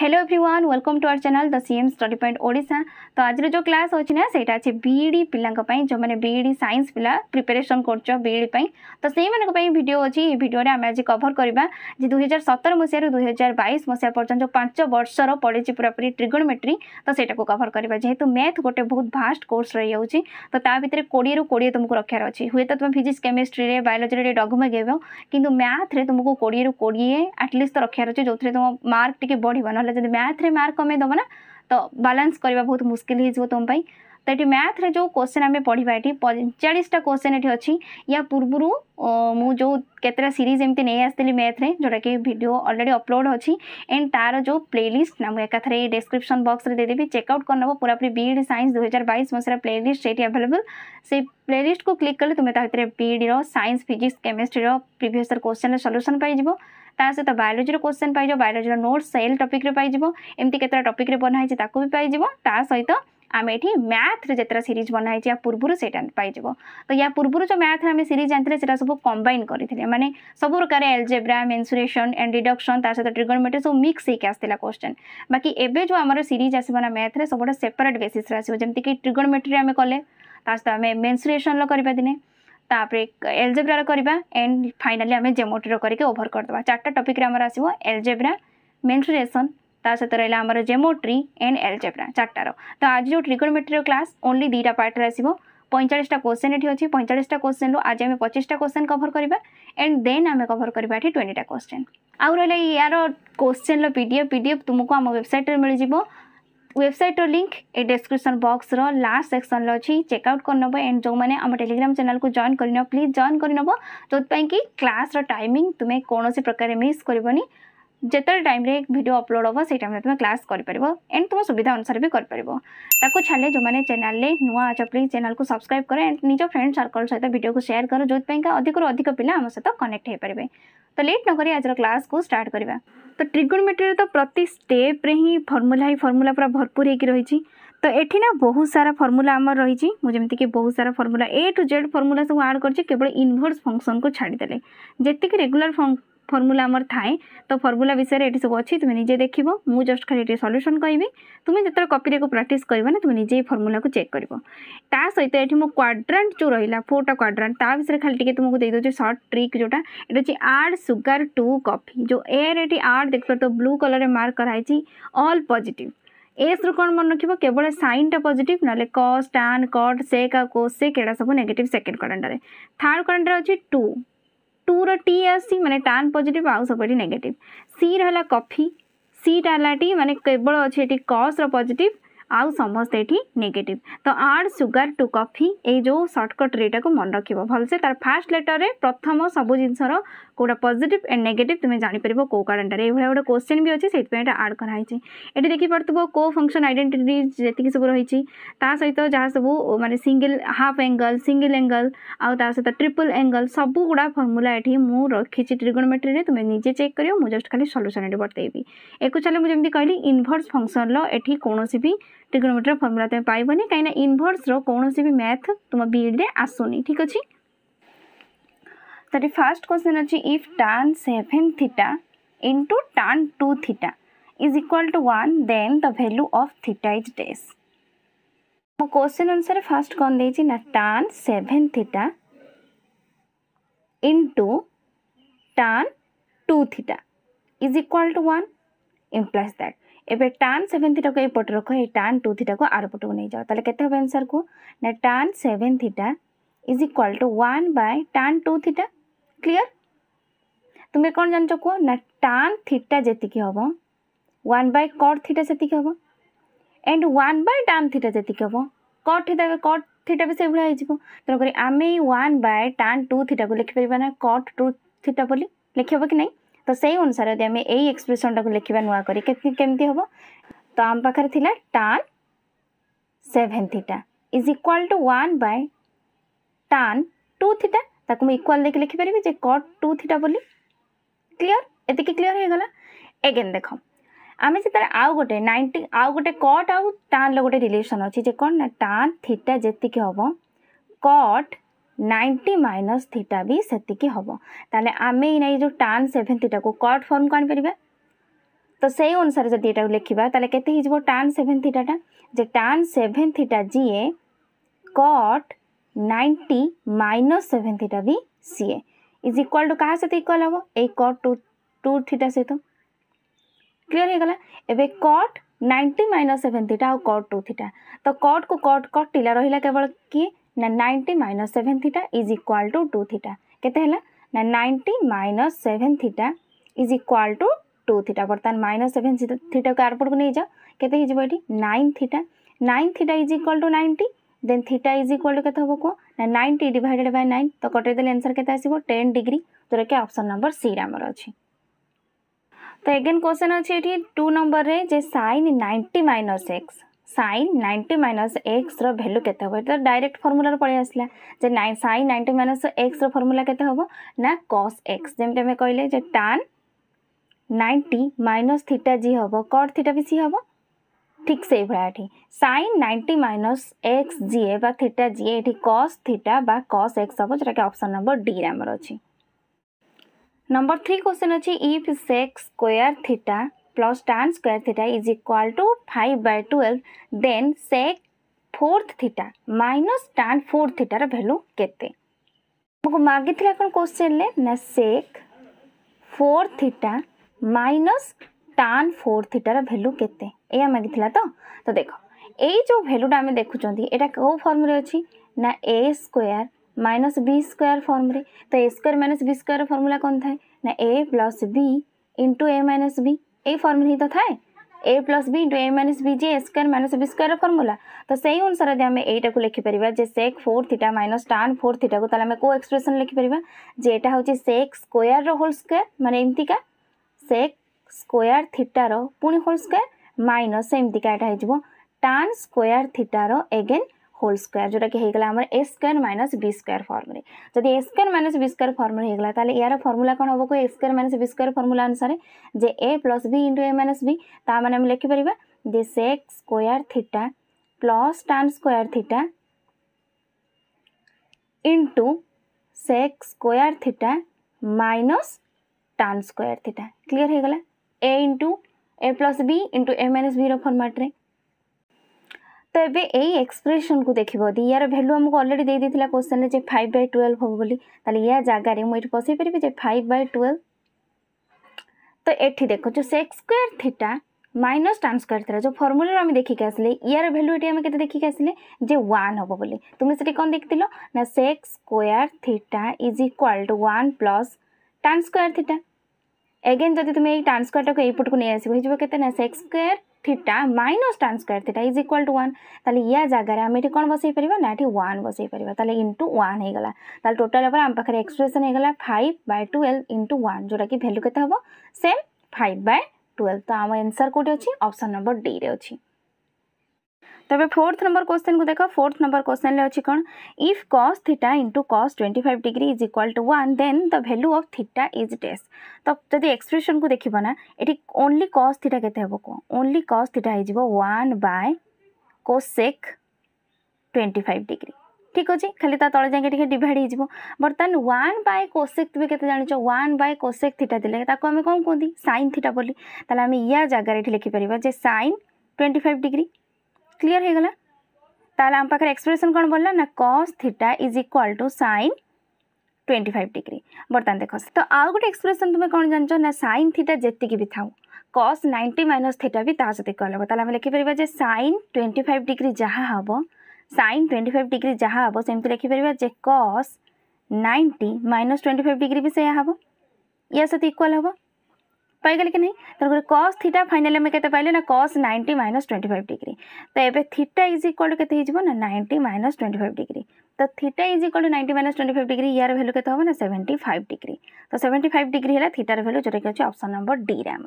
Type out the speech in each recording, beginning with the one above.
hello everyone welcome to our channel the CM study point ओडा तो आज जो क्लास अच्छी ना सहीटा अच्छे बीईडी e पिलां जो मैंने बीईडी सैंस पिला प्रिपेरेसन करीईडी तो से मैं भिडियो अच्छी भिडियो आम आज कभर करवा दुई हजार सतर मसीह दुई हजार बैस मसीहा पर्यटन जो पांच वर्षर पूरा पूरापूरी ट्रिगोनमेट्री तो से कभर करवा जेहेतु मैथ गोटे बहुत भास्ट कोर्स रही जाऊँच तो ता कोड़े कोड़े तुमको रखार अच्छी हुए तो तुम फिजिक्स केमिस्ट्री बायोलोजी डगमे गेब कि मैथ्रे तुमको कोड़े रू कोड़े आटलिस्ट तो रखार अच्छे जो तुम मार्क टे बढ़ ना যদি ম্যাথ্রে মার্ক কমাই দেব না তো ବାଲାନ୍ସ କରିବା ବହୁତ ମୁସ୍କିଲ ହେଇଯିବ ତୁମ ପାଇଁ ତ ଏଠି ମ୍ୟାଥ୍ରେ ଯେଉଁ କୋଶ୍ଚିନ୍ ଆମେ ପଢ଼ିବା ଏଠି ପଇଁଚାଳିଶଟା କୋଶ୍ଚିନ୍ ଏଠି ଅଛି ୟା ପୂର୍ବରୁ ମୁଁ ଯେଉଁ କେତେଟା ସିରିଜ୍ ଏମିତି ନେଇ ଆସିଥିଲି ମ୍ୟାଥ୍ରେ ଯେଉଁଟାକି ଭିଡ଼ିଓ ଅଲରେଡ଼ି ଅପଲୋଡ଼ ଅଛି ଏଣ୍ଡ ତା'ର ଯେଉଁ ପ୍ଲେଲିଷ୍ଟ ନା ମୁଁ ଏକାଥରେ ଏଇ ଡେସ୍କ୍ରିପସନ୍ ବକ୍ସରେ ଦେଇଦେବି ଚେକ୍ଆଉଟ୍ କରିନେବ ପୁରାପୁରି ବିଇଡ଼ି ସାଇନ୍ସ ଦୁଇହଜାର ବାଇଶ ମସିହାର ପ୍ଲେଲିଷ୍ଟ ସେଇଠି ଆଭେଲେବୁଲ୍ ସେଇ ପ୍ଲେଲିଷ୍ଟକୁ କ୍ଲିକ୍ କଲେ ତୁମେ ତା ଭିତରେ ବିଇଡ଼ିର ସାଇନ୍ସ ଫିଜିକ୍ସ କେମିଷ୍ଟ୍ରିର ପ୍ରିଭିୟସ୍ ଇୟର୍ କୋଶ୍ଚିନ୍ର ସଲ୍ୟୁସନ୍ ପାଇଯିବ ତା ସହିତ ବାୟୋଲୋଜିର କୋଶ୍ଚେନ୍ ପାଇଯିବ ବାୟୋଲୋଜିର ନୋଟ୍ ସେଲ୍ ଟପିକ୍ରେ ପାଇଯିବ ଏମିତି କେତେଟା ଟପିକ୍ରେ ବନା ହେଇଛି ତାକୁ ବି ପାଇଯିବ ତା ସହିତ आम ये मैथ रे जितना सीरीज बनाई या पूर्व से पाइज तो या पूर्व जो मैथ आम सीरीज जानी से सब कंबाइन करते मैंने सब प्रकार एलजेब्रा मेन्सुरेसन एंड डिडक्शन तार सहित ट्रिगोनमेट्री सब मिक्स होकर क्वेश्चन बाकी एवं जो आम सीरीज आसना मैथ्रे सब सेपरेट बेसीस आसो जमीक ट्रिगोनमेट्री आम कले तार सहित आम मेन्सुरेसन करा दिने তাপরে এলজেব্রার করা এন্ড ফাইনালি আমি জেমোট্রির করি ওভর করদেবা চারটা টপিক্রে আমার আসব এলজেব্রা মেনসুরেসন তা সହିତ রহলা আমার জেমোট্রি এন্ড এলজেব্রা চারটার তো আজ যে ট্রিগোনোমেট্রির ক্লাস ওনলি দুইটা পার্টরে আসব পঁয়চাশটা কোশ্চেন এটি অছি পঁয়চাশটা কোশ্চেন আজ আমি পঁচিশটা কোশ্চেন কভর করা এন্ড দেন আমি কভর করা এটি টোয়েন্টিটা কোশ্চেন আউ রহলা ইয়ার কোশ্চেন পিডিএফ পিডিএফ তুমকু আমার ওয়েবসাইটে মিলিযোগ ୱେବସାଇଟ୍ର ଲିଙ୍କ୍ ଏ ଡେସ୍କ୍ରିପସନ୍ ବକ୍ସର ଲାଷ୍ଟ ସେକ୍ସନ୍ରେ ଅଛି ଚେକ୍ଆଉଟ୍ କରିନେବ ଏଣ୍ଡ ଯେଉଁମାନେ ଆମ ଟେଲିଗ୍ରାମ ଚ୍ୟାନେଲ୍କୁ ଜଏନ୍ କରିନେବ ପ୍ଲିଜ୍ ଜଏନ୍ କରିନେବ ଯେଉଁଥିପାଇଁ କି କ୍ଲାସ୍ର ଟାଇମିଂ ତୁମେ କୌଣସି ପ୍ରକାର ମିସ୍ କରିବନି ଯେତେବେଳେ ଟାଇମ୍ରେ ଭିଡ଼ିଓ ଅପଲୋଡ଼ ହେବ ସେଇ ଟାଇମ୍ରେ ତୁମେ କ୍ଲାସ୍ କରିପାରିବ ଏଣ୍ଡ ତୁମ ସୁବିଧା ଅନୁସାରେ ବି କରିପାରିବ ତାକୁ ଛାଡ଼ିଲେ ଯେଉଁମାନେ ଚ୍ୟାନେଲ୍ରେ ନୂଆ ଅଛ ପ୍ଲିଜ୍ ଚ୍ୟାନେଲ୍କୁ ସବସ୍କ୍ରାଇବ୍ କର ଏଣ୍ଡ ନିଜ ଫ୍ରେଣ୍ଡ ସର୍କଲ୍ ସହିତ ଭିଡ଼ିଓକୁ ସେୟାର କର ଯେଉଁଥିପାଇଁକା ଅଧିକରୁ ଅଧିକ ପିଲା ଆମ ସହିତ କନେକ୍ଟ ହୋଇପାରିବେ ତ ଲେଟ୍ ନକରି ଆଜିର କ୍ଲାସ୍କୁ ଷ୍ଟାର୍ଟ କରିବା ତ ଟ୍ରିଗୋନମେଟ୍ରିରେ ତ ପ୍ରତି ଷ୍ଟେପ୍ରେ ହିଁ ଫର୍ମୁଲା ହିଁ ଫର୍ମୁଲା ପୁରା ଭରପୁର ହେଇକି ରହିଛି ତ ଏଠି ନା ବହୁତ ସାରା ଫର୍ମୁଲା ଆମର ରହିଛି ମୁଁ ଯେମିତିକି ବହୁତ ସାରା formula A to Z formula ସବୁ ଆଡ଼୍ କରିଛି କେବଳ ଇନଭର୍ସ ଫଙ୍କସନ୍କୁ ଛାଡ଼ିଦେଲେ ଯେତିକି ରେଗୁଲାର फर्मूला आम थाए तो फर्मूला विषय ये सब अच्छी तुम्हें निजे देख जस्ट खाली ये सल्यूसन कहि तुम्हें जितने कपिटे प्राक्ट करना तुम्हें निजे फर्मूला को चेक कर सहित ये मोबाइल क्वाड्रांट जो रही है फोरटा क्वाड्रांट ता विषय खाली टी तुमको देद सर्ट ट्रिक जोटा आर्ड सुगार टू कफी जो एयर ये आर्ड देख पार ब्लू कलर में मार्क कराई अल् पजिट एस रु कौन मन रख केवल टा पजिट ना क स्टान कट सेक आ को सेक सब नेगेट सेकेंड क्वाड्रांटे थार्ड क्वाड्रांटे अच्छे टू ଟୁର ଟି ଆସିଛି ମାନେ ଟାନ୍ ପଜିଟିଭ୍ ଆଉ ସବୁଠି ନେଗେଟିଭ୍ ସିର ହେଲା କଫି ସିଟା ହେଲା ଏଠି ମାନେ କେବଳ ଅଛି ଏଠି କସ୍ର ପଜିଟିଭ୍ ଆଉ ସମସ୍ତେ ଏଠି ନେଗେଟିଭ୍ ତ ଆଡ୍ ସୁଗାର ଟୁ କଫି ଏଇ ଯେଉଁ ସର୍ଟକଟ୍ ଏଇଟାକୁ ମନେ ରଖିବ ଭଲସେ ତାର ଫାର୍ଷ୍ଟ ଲେଟର୍ରେ ପ୍ରଥମ ସବୁ ଜିନିଷର কোটা পজিটিভ এন্ড নেগেটিভ তুমি জাঁপার কেউ কারণটার এইভাবে গোটে কোশ্চেন বি অছে সেইপা এটা আড କରାହେଇଛି ଏଠି ଦେଖିପାରୁଥିବ କେଉଁ ଫଙ୍କସନ୍ ଆଇଡେଣ୍ଟିଟି ଯେତିକି ସବୁ ରହିଛି ତା ସହିତ ଯାହା ସବୁ ମାନେ single half angle single angle ଆଉ ତା ସହିତ ଟ୍ରିପଲ୍ ଏଙ୍ଗଲ୍ ସବୁଗୁଡ଼ା ଫର୍ମୁଲା ଏଠି ମୁଁ ରଖିଛି ଟ୍ରିଗୋନୋମେଟ୍ରିରେ ତୁମେ ନିଜେ ଚେକ୍ କରିବ ମୁଁ ଜଷ୍ଟ ଖାଲି ସଲ୍ୟୁସନ୍ ଏଠି ବତେଇବି ୟାକୁ ଚାଲେ ମୁଁ ଯେମିତି କହିଲି ଇନଭର୍ସ ଫଙ୍କସନ୍ର ଏଠି କୌଣସି ବି ଟ୍ରିଗୋନୋମେଟ୍ରିର ଫର୍ମୁଲା ତୁମେ ପାଇବନି କାହିଁକିନା ଇନଭର୍ସର କୌଣସି ବି ମ୍ୟାଥ୍ ତୁମ ବିଇଡ଼ିରେ ଆସୁନି ଠିକ୍ ଅଛି तर्हि फर्स्ट क्वेश्चन अछि if tan 7 theta into tan 2 theta is equal to 1 then the value of theta is dash ମୋ क्वेश्चन आंसर फर्स्ट कोन देछि ना tan 7 theta into tan 2 theta is equal to 1 implies that एबे tan 7 theta को ए पट रखो ए tan 2 theta को आर पट को नै जाओ तले केते होबे आंसर को ना tan 7 theta is equal to 1 by tan 2 theta clear ତୁମେ କ'ଣ ଜାଣିଛ କୁହ ନା ଟାନ୍ ଥିଟା ଯେତିକି ହେବ ୱାନ୍ ବାଇ କଟ୍ ଥିଟା ସେତିକି ହେବ and one by tan theta ଯେତିକି ହେବ କଟ୍ ଥିଟା କଟ୍ ଥିଟା ବି ସେଇଭଳିଆ ହେଇଯିବ ତେଣୁକରି ଆମେ ୱାନ୍ ବାଇ ଟାନ୍ ଟୁ ଥିଟାକୁ ଲେଖିପାରିବା ନା କଟ୍ ଟୁ ଥିଟା ବୋଲି ଲେଖିହେବ କି ନାହିଁ ତ ସେଇ ଅନୁସାରେ ଯଦି ଆମେ ଏଇ ଏକ୍ସପ୍ରେସନ୍ଟାକୁ ଲେଖିବା ନୂଆ କରି କେମିତି ହେବ ତ ଆମ ପାଖରେ ଥିଲା tan seven theta is equal to one by tan two theta ତାକୁ ମୁଁ ଇକ୍ୱାଲ୍ ଦେଖି ଲେଖିପାରିବି ଯେ କଟ୍ ଟୁ ଥିଟା ବୋଲି କ୍ଲିଅର୍ ଏତିକି କ୍ଲିଅର୍ ହେଇଗଲା ଏଗେନ୍ ଦେଖ ଆମେ ସେତେବେଳେ ଆଉ ଗୋଟେ ନାଇଣ୍ଟି ଆଉ ଗୋଟେ କଟ୍ ଆଉ ଟାନ୍ର ଗୋଟେ ରିଲେସନ୍ ଅଛି ଯେ କ'ଣ ନା ଟାନ୍ ଥିଟା ଯେତିକି ହେବ କଟ୍ নাইনটি মাইনস থিটা বি সেতিকি হব তাহলে আমি এই যে টান সেভেন থিটাকে কট ফর্ম করে আনিপারা তো সেই অনুসারে যদি এটা লিখবা তাহলে কেতে হয়ে টান সেভেন থিটাটা যে টান সেভেন থিটা যিয়ে cot ninety minus seven theta भी सी ए इज इक्वाल टू क्या सहित इक्वाल हम ए कट टू टू थीटा सहित क्लीयर हो गला एवं cot ninety minus seven theta और कट टू थीटा तो कट को कट कटिला रहा केवल किए ना ninety minus seven theta is equal to two theta के ninety minus seven theta is equal to two theta बर्तमान माइनस सेभेन थीटा को एयरपोर्ट को नहीं जाओ के nine theta nine theta is equal to ninety then theta is equal to के को ninety divided by nine तो कटईदे आंसर के आसो टेन डिग्री जोटा कि अपसन नंबर सी आमर अच्छी तो एगेन क्वेश्चन अच्छे ये टू नंबर रे जे sine ninety minus x sine ninety minus এক্সর ভ্যালু কেতে হব এটা ডাইরেক্ট ফর্মুলার পড়ে আসলা যে সাইন নাইনটি মাইনস এক্সর ফর্মুলা কেতে হব না কস এক্স যেমি আমি কহিলে যে টান নাইনটি মাইনস থিটা জি হব কট থিটা বি সি হব ठीक से भाई सैन नाइंटी माइनस एक्स जीए थीटा जीए कस थीटा बा कस एक्स हम जो कि नंबर डी आमर अच्छी नंबर थ्री क्वेश्चन अच्छे if sec square theta plus tan square theta is equal to five by twelve then sec fourth theta minus tan fourth थीटार भैल्यू के मागे आप क्वेश्चन ना sec fourth theta minus tan four थीटार value के मागिता तो तो देख यो भैल्यूटा आम देखुं यहाँ कौ फर्म अच्छी ना A square minus B square फर्म्रे तो A square minus B square formula कौन थाए ना A plus B into A minus B ए फर्मुला ही तो थाए A plus B into A minus B जे A square minus B square formula तो से ही अनुसार यदि आम यू लिखिपर जे sec four theta minus tan four theta को आम कौ एक्सप्रेसन लिखिपर जे यहाँ हूँ सेक स्क्वयर होल स्क्वयर मैंने एमतीका सेक् ସ୍କୋୟାର ଥିଟାର ପୁଣି ହୋଲ୍ ସ୍କୋୟାର ମାଇନସ୍ ଏମିତିକା ଏଇଟା ହେଇଯିବ ଟାନ୍ ସ୍କୋୟାର ଥିଟାର ଏଗେନ୍ হোল স্কোয়ার যেটাকে হয়ে গেল আমার A square minus B square ফর্মে যদি A square minus B square ফর্মে হয়ে গেল তাহলে ইয়ার ফর্মুলা কোণ হব A square minus B square formula অনুসারে যে A plus B into A minus B তা মানে আমি লিখিপারা যে sec square theta plus tan square theta into sec square theta minus tan square theta clear হয়ে গেলা a into a plus b into a minus b ର तो ତ ଏବେ ଏଇ ଏକ୍ସପ୍ରେସନ୍କୁ ଦେଖିବ ଯଦି ୟାର ଭ୍ୟାଲୁ ଆମକୁ ଅଲରେଡ଼ି ଦେଇ ଦେଇଥିଲା କୋଶ୍ଚେନ୍ରେ ଯେ ଫାଇଭ୍ ବାଇ ଟୁଏଲ୍ଭ ହେବ ବୋଲି ତାହେଲେ ୟା ଜାଗାରେ ମୁଁ ଏଠି ବସେଇ ପାରିବି ଯେ ଫାଇଭ୍ ବାଇ ଟୁଏଲ୍ଭ ତ ଏଠି ଦେଖୁଛୁ sec square theta theta tan square থিলা যে ফর্মুলার আমি দেখিকি আসলে ইয়ার ভ্যালু এটি আমি কেতে দেখিকি আসলে যে ওয়ান হব বলে তুমি সেটি কম দেখিল না sec square theta is equal to one plus tan again ଯଦି ତୁମେ ଏଇ ଟାନ୍ ସ୍କୋୟାରଟାକୁ ଏଇପଟକୁ ନେଇ ଆସିବ ହେଇଯିବ କେତେ ନା sec square theta minus tan square theta is equal to one তাহলে ইয়া জায়গায় আমি এটি কোণ বসাই পারা না এটি ওয়ান বসাই পারা তাহলে ইন্টু ওয়ান হয়ে গলা তাহলে টোটাল উপরে আমার পাখে এক্সপ্রেসন হয়ে গলা five by twelve into one যেটা কি ভ্যালু কেতে হব সেম ফাইভ বাই টুয়েলভ তো আমার এনসার কোটি অপশন নম্বর ডি রে অছি তবে ফোর্থ নম্বর কোশ্চেন কু দেখ ফোর্থ নম্বর কোশ্চেন অছি কোণ if cos theta into cos twenty five degree is equal to one then the value of theta is dash তো যদি এক্সপ্রেসন কু দেখিব না এটি ওনলি কস থিটা কেতে হব কুহ ওনলি কস থিটা হয়ে one by cosec twenty five degree ঠিক আছে খালি তা তলে যাকে টিকে ডিভাইড হয়ে যাব বর্তমান ওয়ান বাই কোসেক তুমি কেতে জাঁচ ওয়ান বাই কোসেক থিটা দিলে তাকে আমি কম কুহতি সাইন থিটা বলি তাহলে আমি ইয়া জায়গায় এটি লিখিপার যে sine twenty five degree clear हो तेल आम पाखे एक्सप्रेसन कौन बढ़ला ना cos theta is equal to sine twenty five degree बर्तमान देख तो आउ गोटे एक्सप्रेसन तुम्हें कौन जान ना सैन थीटा जितकी भी था कस नाइंटी माइनस थीटा भी ताकत इक्वाल हम आम लिखिपर जे सैन ट्वेंटी फाइव डिग्री जहाँ हे सैन ट्वेंटी फाइव डिग्री जहाँ हे सेम लिखिपर जे cos ninety minus twenty five degree भी सैया हम या सहित इक्वाल हाँ पाइल कि नहीं तेणुकर कस थीटा फाइनाल आम के पाइले ना cos ninety minus twenty five degree तो ये थीटा इज इक्वल टू के ना ninety minus twenty five degree तो theta is equal to ninety minus twenty five degree यार भैल्यू के हम ना सेवेंटी फाइव डिग्री तो सेवेंटी फाइव डिग्री है थीटार भैल्यू जोटा कि अच्छे अप्सन नंबर डी आम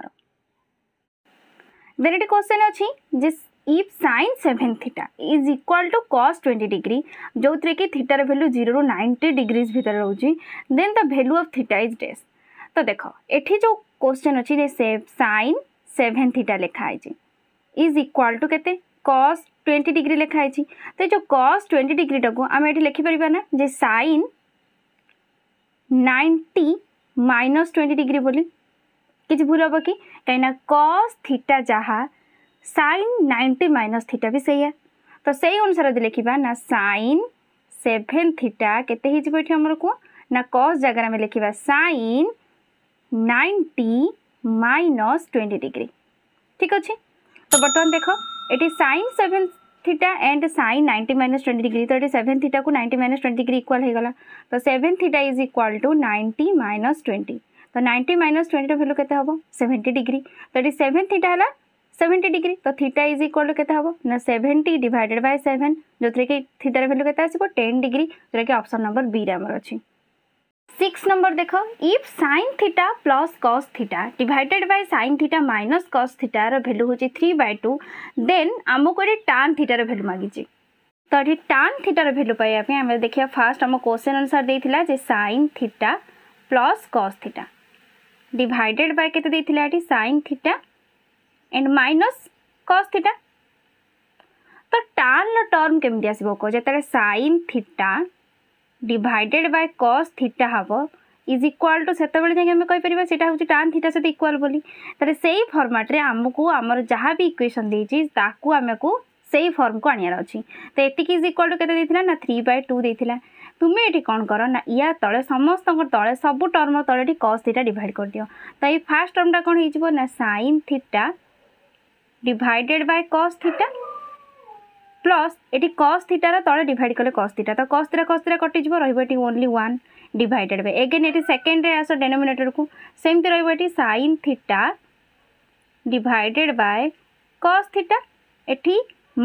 देन ये क्वेश्चन अच्छी जे if sine seven theta is equal to cos twenty degree जो थे कि थीटार भैल्यू जीरो रू नाइंटी डिग्रीज भितर रोचे then the value of theta is dash तो देख ये जो क्वेश्चन अच्छे से सैन सेभेन थीटा लिखाई इज इक्वाल टू के कस ट्वेंटी डिग्री लिखाई तो ये जो कस ट्वेंटी डिग्रीटा को आम ये लिखिपर ना जे sine ninety minus twenty degree बोली किसी भूल हम कि कहीं कस थीटा जहाँ सैन नाइंटी माइनस थीटा भी सही तो से अनुसार यदि लिखा ना सैन सेभेन थीटा के कस जगार आम लिखा sine ninety minus twenty degree ঠিক আছে তো বর্তমান দেখো এটি sine seven theta and sine ninety minus twenty degree তো এটি সেভেন থিটাকে ninety minus twenty degree equal হয়ে গলা তো seven theta is equal to ninety minus twenty তো নাইনটি মাইনস টোয়েন্টির ভ্যালু কেতে হব সেভেন্টি ডিগ্রি তো এটি সেভেন থিটা হল সেভেন্টি ডিগ্রি তো থিটা ইজ ইকুয়াল টু কেতে হব না সেভেন্টি ডিভাইডেড বাই সেভেন ଯେଉଁଥିରେ କି ଥିତାର ଭ୍ୟାଲୁ କେତେ ଆସିବ ଟେନ୍ ଡିଗ୍ରୀ ଯେଉଁଟାକି ଅପସନ୍ ନମ୍ବର ବିରେ ଆମର ଅଛି सिक्स नंबर देखो if sine theta plus cos theta divided by sine theta minus cos थीटार भैल्यू हूँ थ्री बै टू देन आमको ये टाण थीटार भैल्यू मागिजी तो ये टाण थीटार भैल्यू पाइबा आम देखा फास्ट आम क्वेश्चन अनुसार देता जे sine theta plus cos theta divided by के sine theta and minus cos theta तो टाण टर्म केमी आसो जिते sine theta divided by cos theta হব ইজ ইকুয়াল টু সেতবে যাই আমি কইপারা সেটা হচ্ছে টান থিটা সহ ইকুয়াল বলি তাহলে সেই ফর্মাটে আমি আমার যা বি ইকুয়েসন দিয়েছি তাকে আমি সেই ফর্মকে আনিয়ার অছি তো এটিকি ইজ ইকুয়াল টু কেতে দিয়েছিল না থ্রি বাই টু দিয়েছিল তুমি এটি কম কর না ইয়া তলে সমস্ত তলে সবু টর্ম তলে এটি কস থিটা ডিভাইড করে দিও তো এই ফার্স্ট টর্মটা কোণ হয়ে যাব না sine theta divided by cos theta plus এটি কস থিটার তলে ডিভাইড কলে কস থিটা তো কস থিটা কস থিটা কটিযোগ রহব এটি only one divided by again এটি সেকেন্ডরে আস ডেনোমিনেটরকু সেমতি রহব এটি sine theta divided by cos theta এটি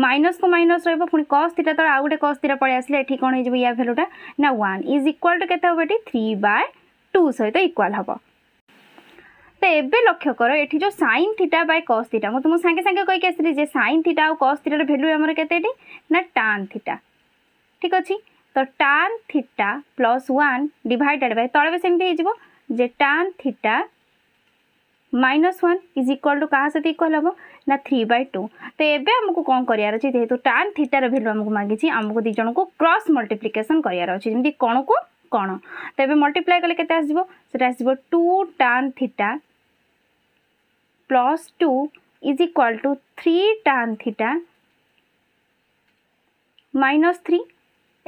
মাইনস কু মাইনস রহব পুঁ কস থিটা তলে আউ গোটে কস থিটা পড়ে আসলে এটি কোণ হয়ে যাব ইয়া ভ্যালুটা না ওয়ান ইজ ইকুয়াল টু কেতে হব এটি থ্রি বাই টু সহ ইকুয়াল হব তো এবে লক্ষ্য কর এটি যে sine theta by cos theta মু তুমি সাগে সাগে কইকি আসলি যে সাইন থিটা আর কস থিটার ভ্যালু আমার কেতে এটি না টান থিটা ঠিক আছে তো tan theta plus one divided by তলে সেমতি হয়ে যাব যে tan theta minus one is equal to কাহা সাথে ইকুয়াল হব না থ্রি বাই টু তো এবে আমি কম করার অছে যেহেতু টান থিটার ভ্যালু আমি মাগিছি আমি দুই জনক ক্রস মল্টিপ্লিকেসন করার অছে যেমন কোণকু কোণ তো এবে মল্টিপ্লাই কলে কেতে আসব সেটা আসব two tan theta plus 2 is equal to 3 tan theta minus 3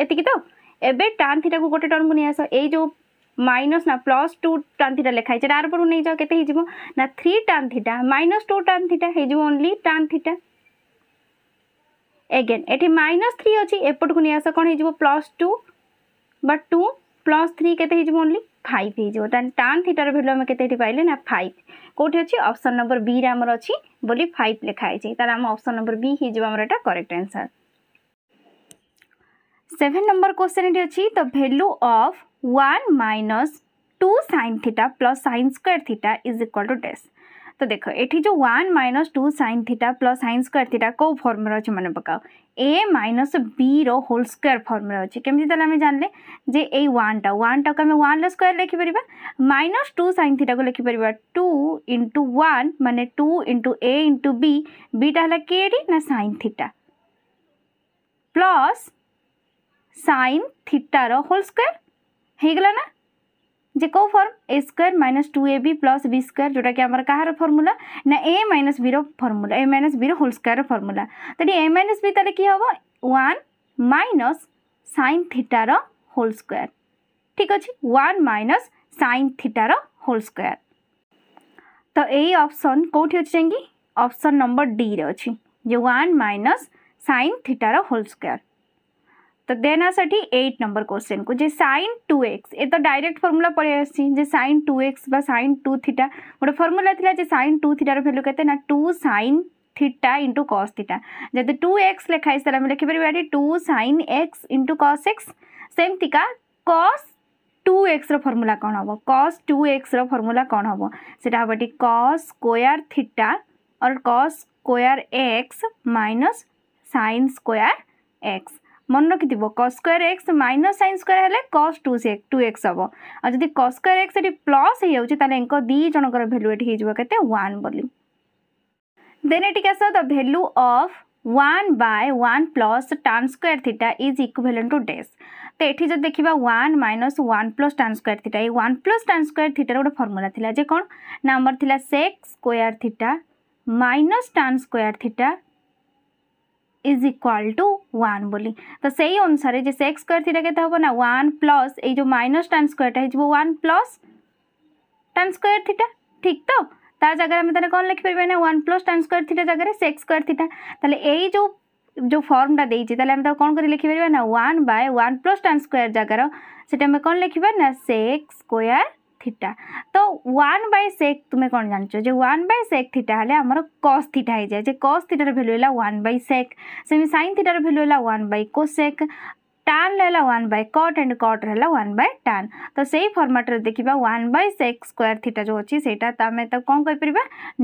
এতিকি তো এবে tan theta কো গটে টার্ম কো নিয়ে আসো এই যে মাইনস না প্লস টু টান থিটা লেখা হয়েছে তার উপরକୁ নেই যাও কেতে হয়ে যাব না three tan theta minus two tan theta হয়ে যাব অনলি টান থিটা এগেন এটি মাইনস থ্রি অছি এপটକୁ নিয়ে আস কোণ হয়ে যাব প্লস টু বা টু প্লস থ্রি কেতে হয়ে যাব অনলি फाइव हो टर्न थीटर भैल्यू आम के पाइले ना फाइव कौटी अच्छे अप्सन नंबर बी रे आमर अच्छी बोली फाइव लिखाई तार आम अप्सन नंबर बी हो correct answer seven number question ये अच्छी the value of minus two sine theta plus sine square theta is equal to dash तो देख ये जो one minus two sine theta plus sine square theta कौ formula अच्छे मन पकाओ A minus B whole square formula अच्छे कमी आम जाने जे ये वाटा वन टाक आम वन स्क्वयर लिखिपर माइनस टू सैन थीटा को लिखिपर टू इंटु वन मानने two into A into B बीटा है के ना सैन थीटा प्लस सैन थीटार होल स्क्वयर हो गला ना जो form A square minus two A plus B square जोटा कि आम फर्मुला ना A minus B formula A minus B whole square formula तो ए माइनस बी तेज़े कि हम वन माइनस सैन थीटार होल स्क्वयर ठीक अच्छे वन माइनस सैन थीटार होल स्क्वयर तो यही अप्सन कौटी अच्छे जाएंगी अप्सन नंबर डी रे अच्छी जो वन माइनस सैन थीटार होल स्क्वयर तो देण्यासाठी एट नंबर क्वेश्चन को जे साइन टू एक्स ये तो डायरेक्ट फर्मूला पड़े असते जे साईन टू एक्स बा टू थीटा गोटे फर्मुला था जे टू थीटार भैल्यू के ना two sine theta into cos theta जब टू एक्स लिखाई सर आम लिखिपर two sine X into cos X का कस टू एक्स रमुला कौन हम कस टू एक्स रमुला कौन हम से हम कस स्कोर थीटा और cos square X minus sine square X মনে রাখিথিব cos square X minus sine square হলে কস টু সে টু এক্স হব আর যদি কস স্কোয়ার এক্স এটি প্লস হয়ে তাহলে এঙ্ক দুই জনকর ভ্যালু এটি হয়ে যাব কেতে ওয়ান বলি দেন এটিকে as the value of one by one plus tan square theta is equivalent to dash তো এটি যদি দেখিবা one minus one plus tan square theta এই ওয়ান প্লস টান স্কোয়ার থিটার গোটে ফর্মুলা লা যে কোণ নাম্বার লা sec square theta minus tan square theta is equal to one বলি তো সেই অনুসারে যে সেক্স স্কোয়ার থিটা কেতে হব না ওয়ান প্লস এই যে মাইনস টান স্কোয়ারটা হয়ে one plus tan square theta ঠিক তো তা জায়গায় আমি তাহলে কম লিখিপারি না one plus tan square theta জায়গায় সেক্স স্কোয়ার থিটা তাহলে এই যে যে ফর্মটা দিয়েছি তাহলে আমি তাকে কম করে লিখিপারি না one by one plus tan square জায়গার সেটা আমি কম লিখিপার না সেক্স স্কোয়ার थीटा तो वन बै सेक् तुम्हें कौन जान तो जो वन बै सेक् थीटा हेल्ले आम कस थीटा हो जाए कस थीटार भैल्यू है वन बै सेक् सेमी सैन थीटार भैल्यू है वन बै कोसेक् टान रहा one by cot and cot रहा वन बै टान तो से फर्माट्रे देखा one by sake square theta जो अच्छे से कौन कहपर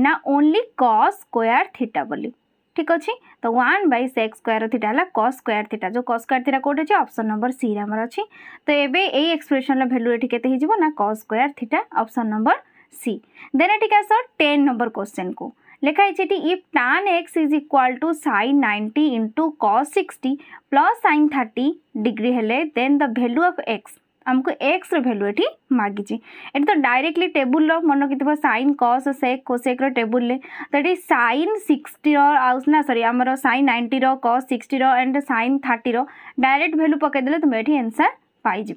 ना ओनली कस स्क्वयर बोली ঠিক ଅଛି ତ one by sec square theta ହେଲା କସ୍ ସ୍କୋୟାର ଥିଟା ଯେଉଁ କସ୍ ସ୍କୋୟାର ଥିଟା କେଉଁଠି ଅଛି ଅପସନ୍ ନମ୍ବର ସିରେ ଆମର ଅଛି ତ ଏବେ ଏଇ ଏକ୍ସପ୍ରେସନ୍ର ଭ୍ୟାଲ୍ୟୁ ଏଠି କେତେ ହେଇଯିବ ନା cos square theta option number C then ଏଠିକି ଆସ ଟେନ୍ ନମ୍ବର କୋଶ୍ଚେନ୍କୁ লেখা হয়েছে এটি if tan X is equal to sine ninety into cos sixty plus sine thirty degree হলে then the value of X आमको एक्स रैल्यू ये मागिच ये तो डायरेक्टली टेबुल मन रखी थोड़ा sine cos sec cosec table तो ये सैन सिक्सटी आउ ना सरी आम sine ninety cos sixty and sine thirty direct value पकईदे तुम ये एनसर पाइज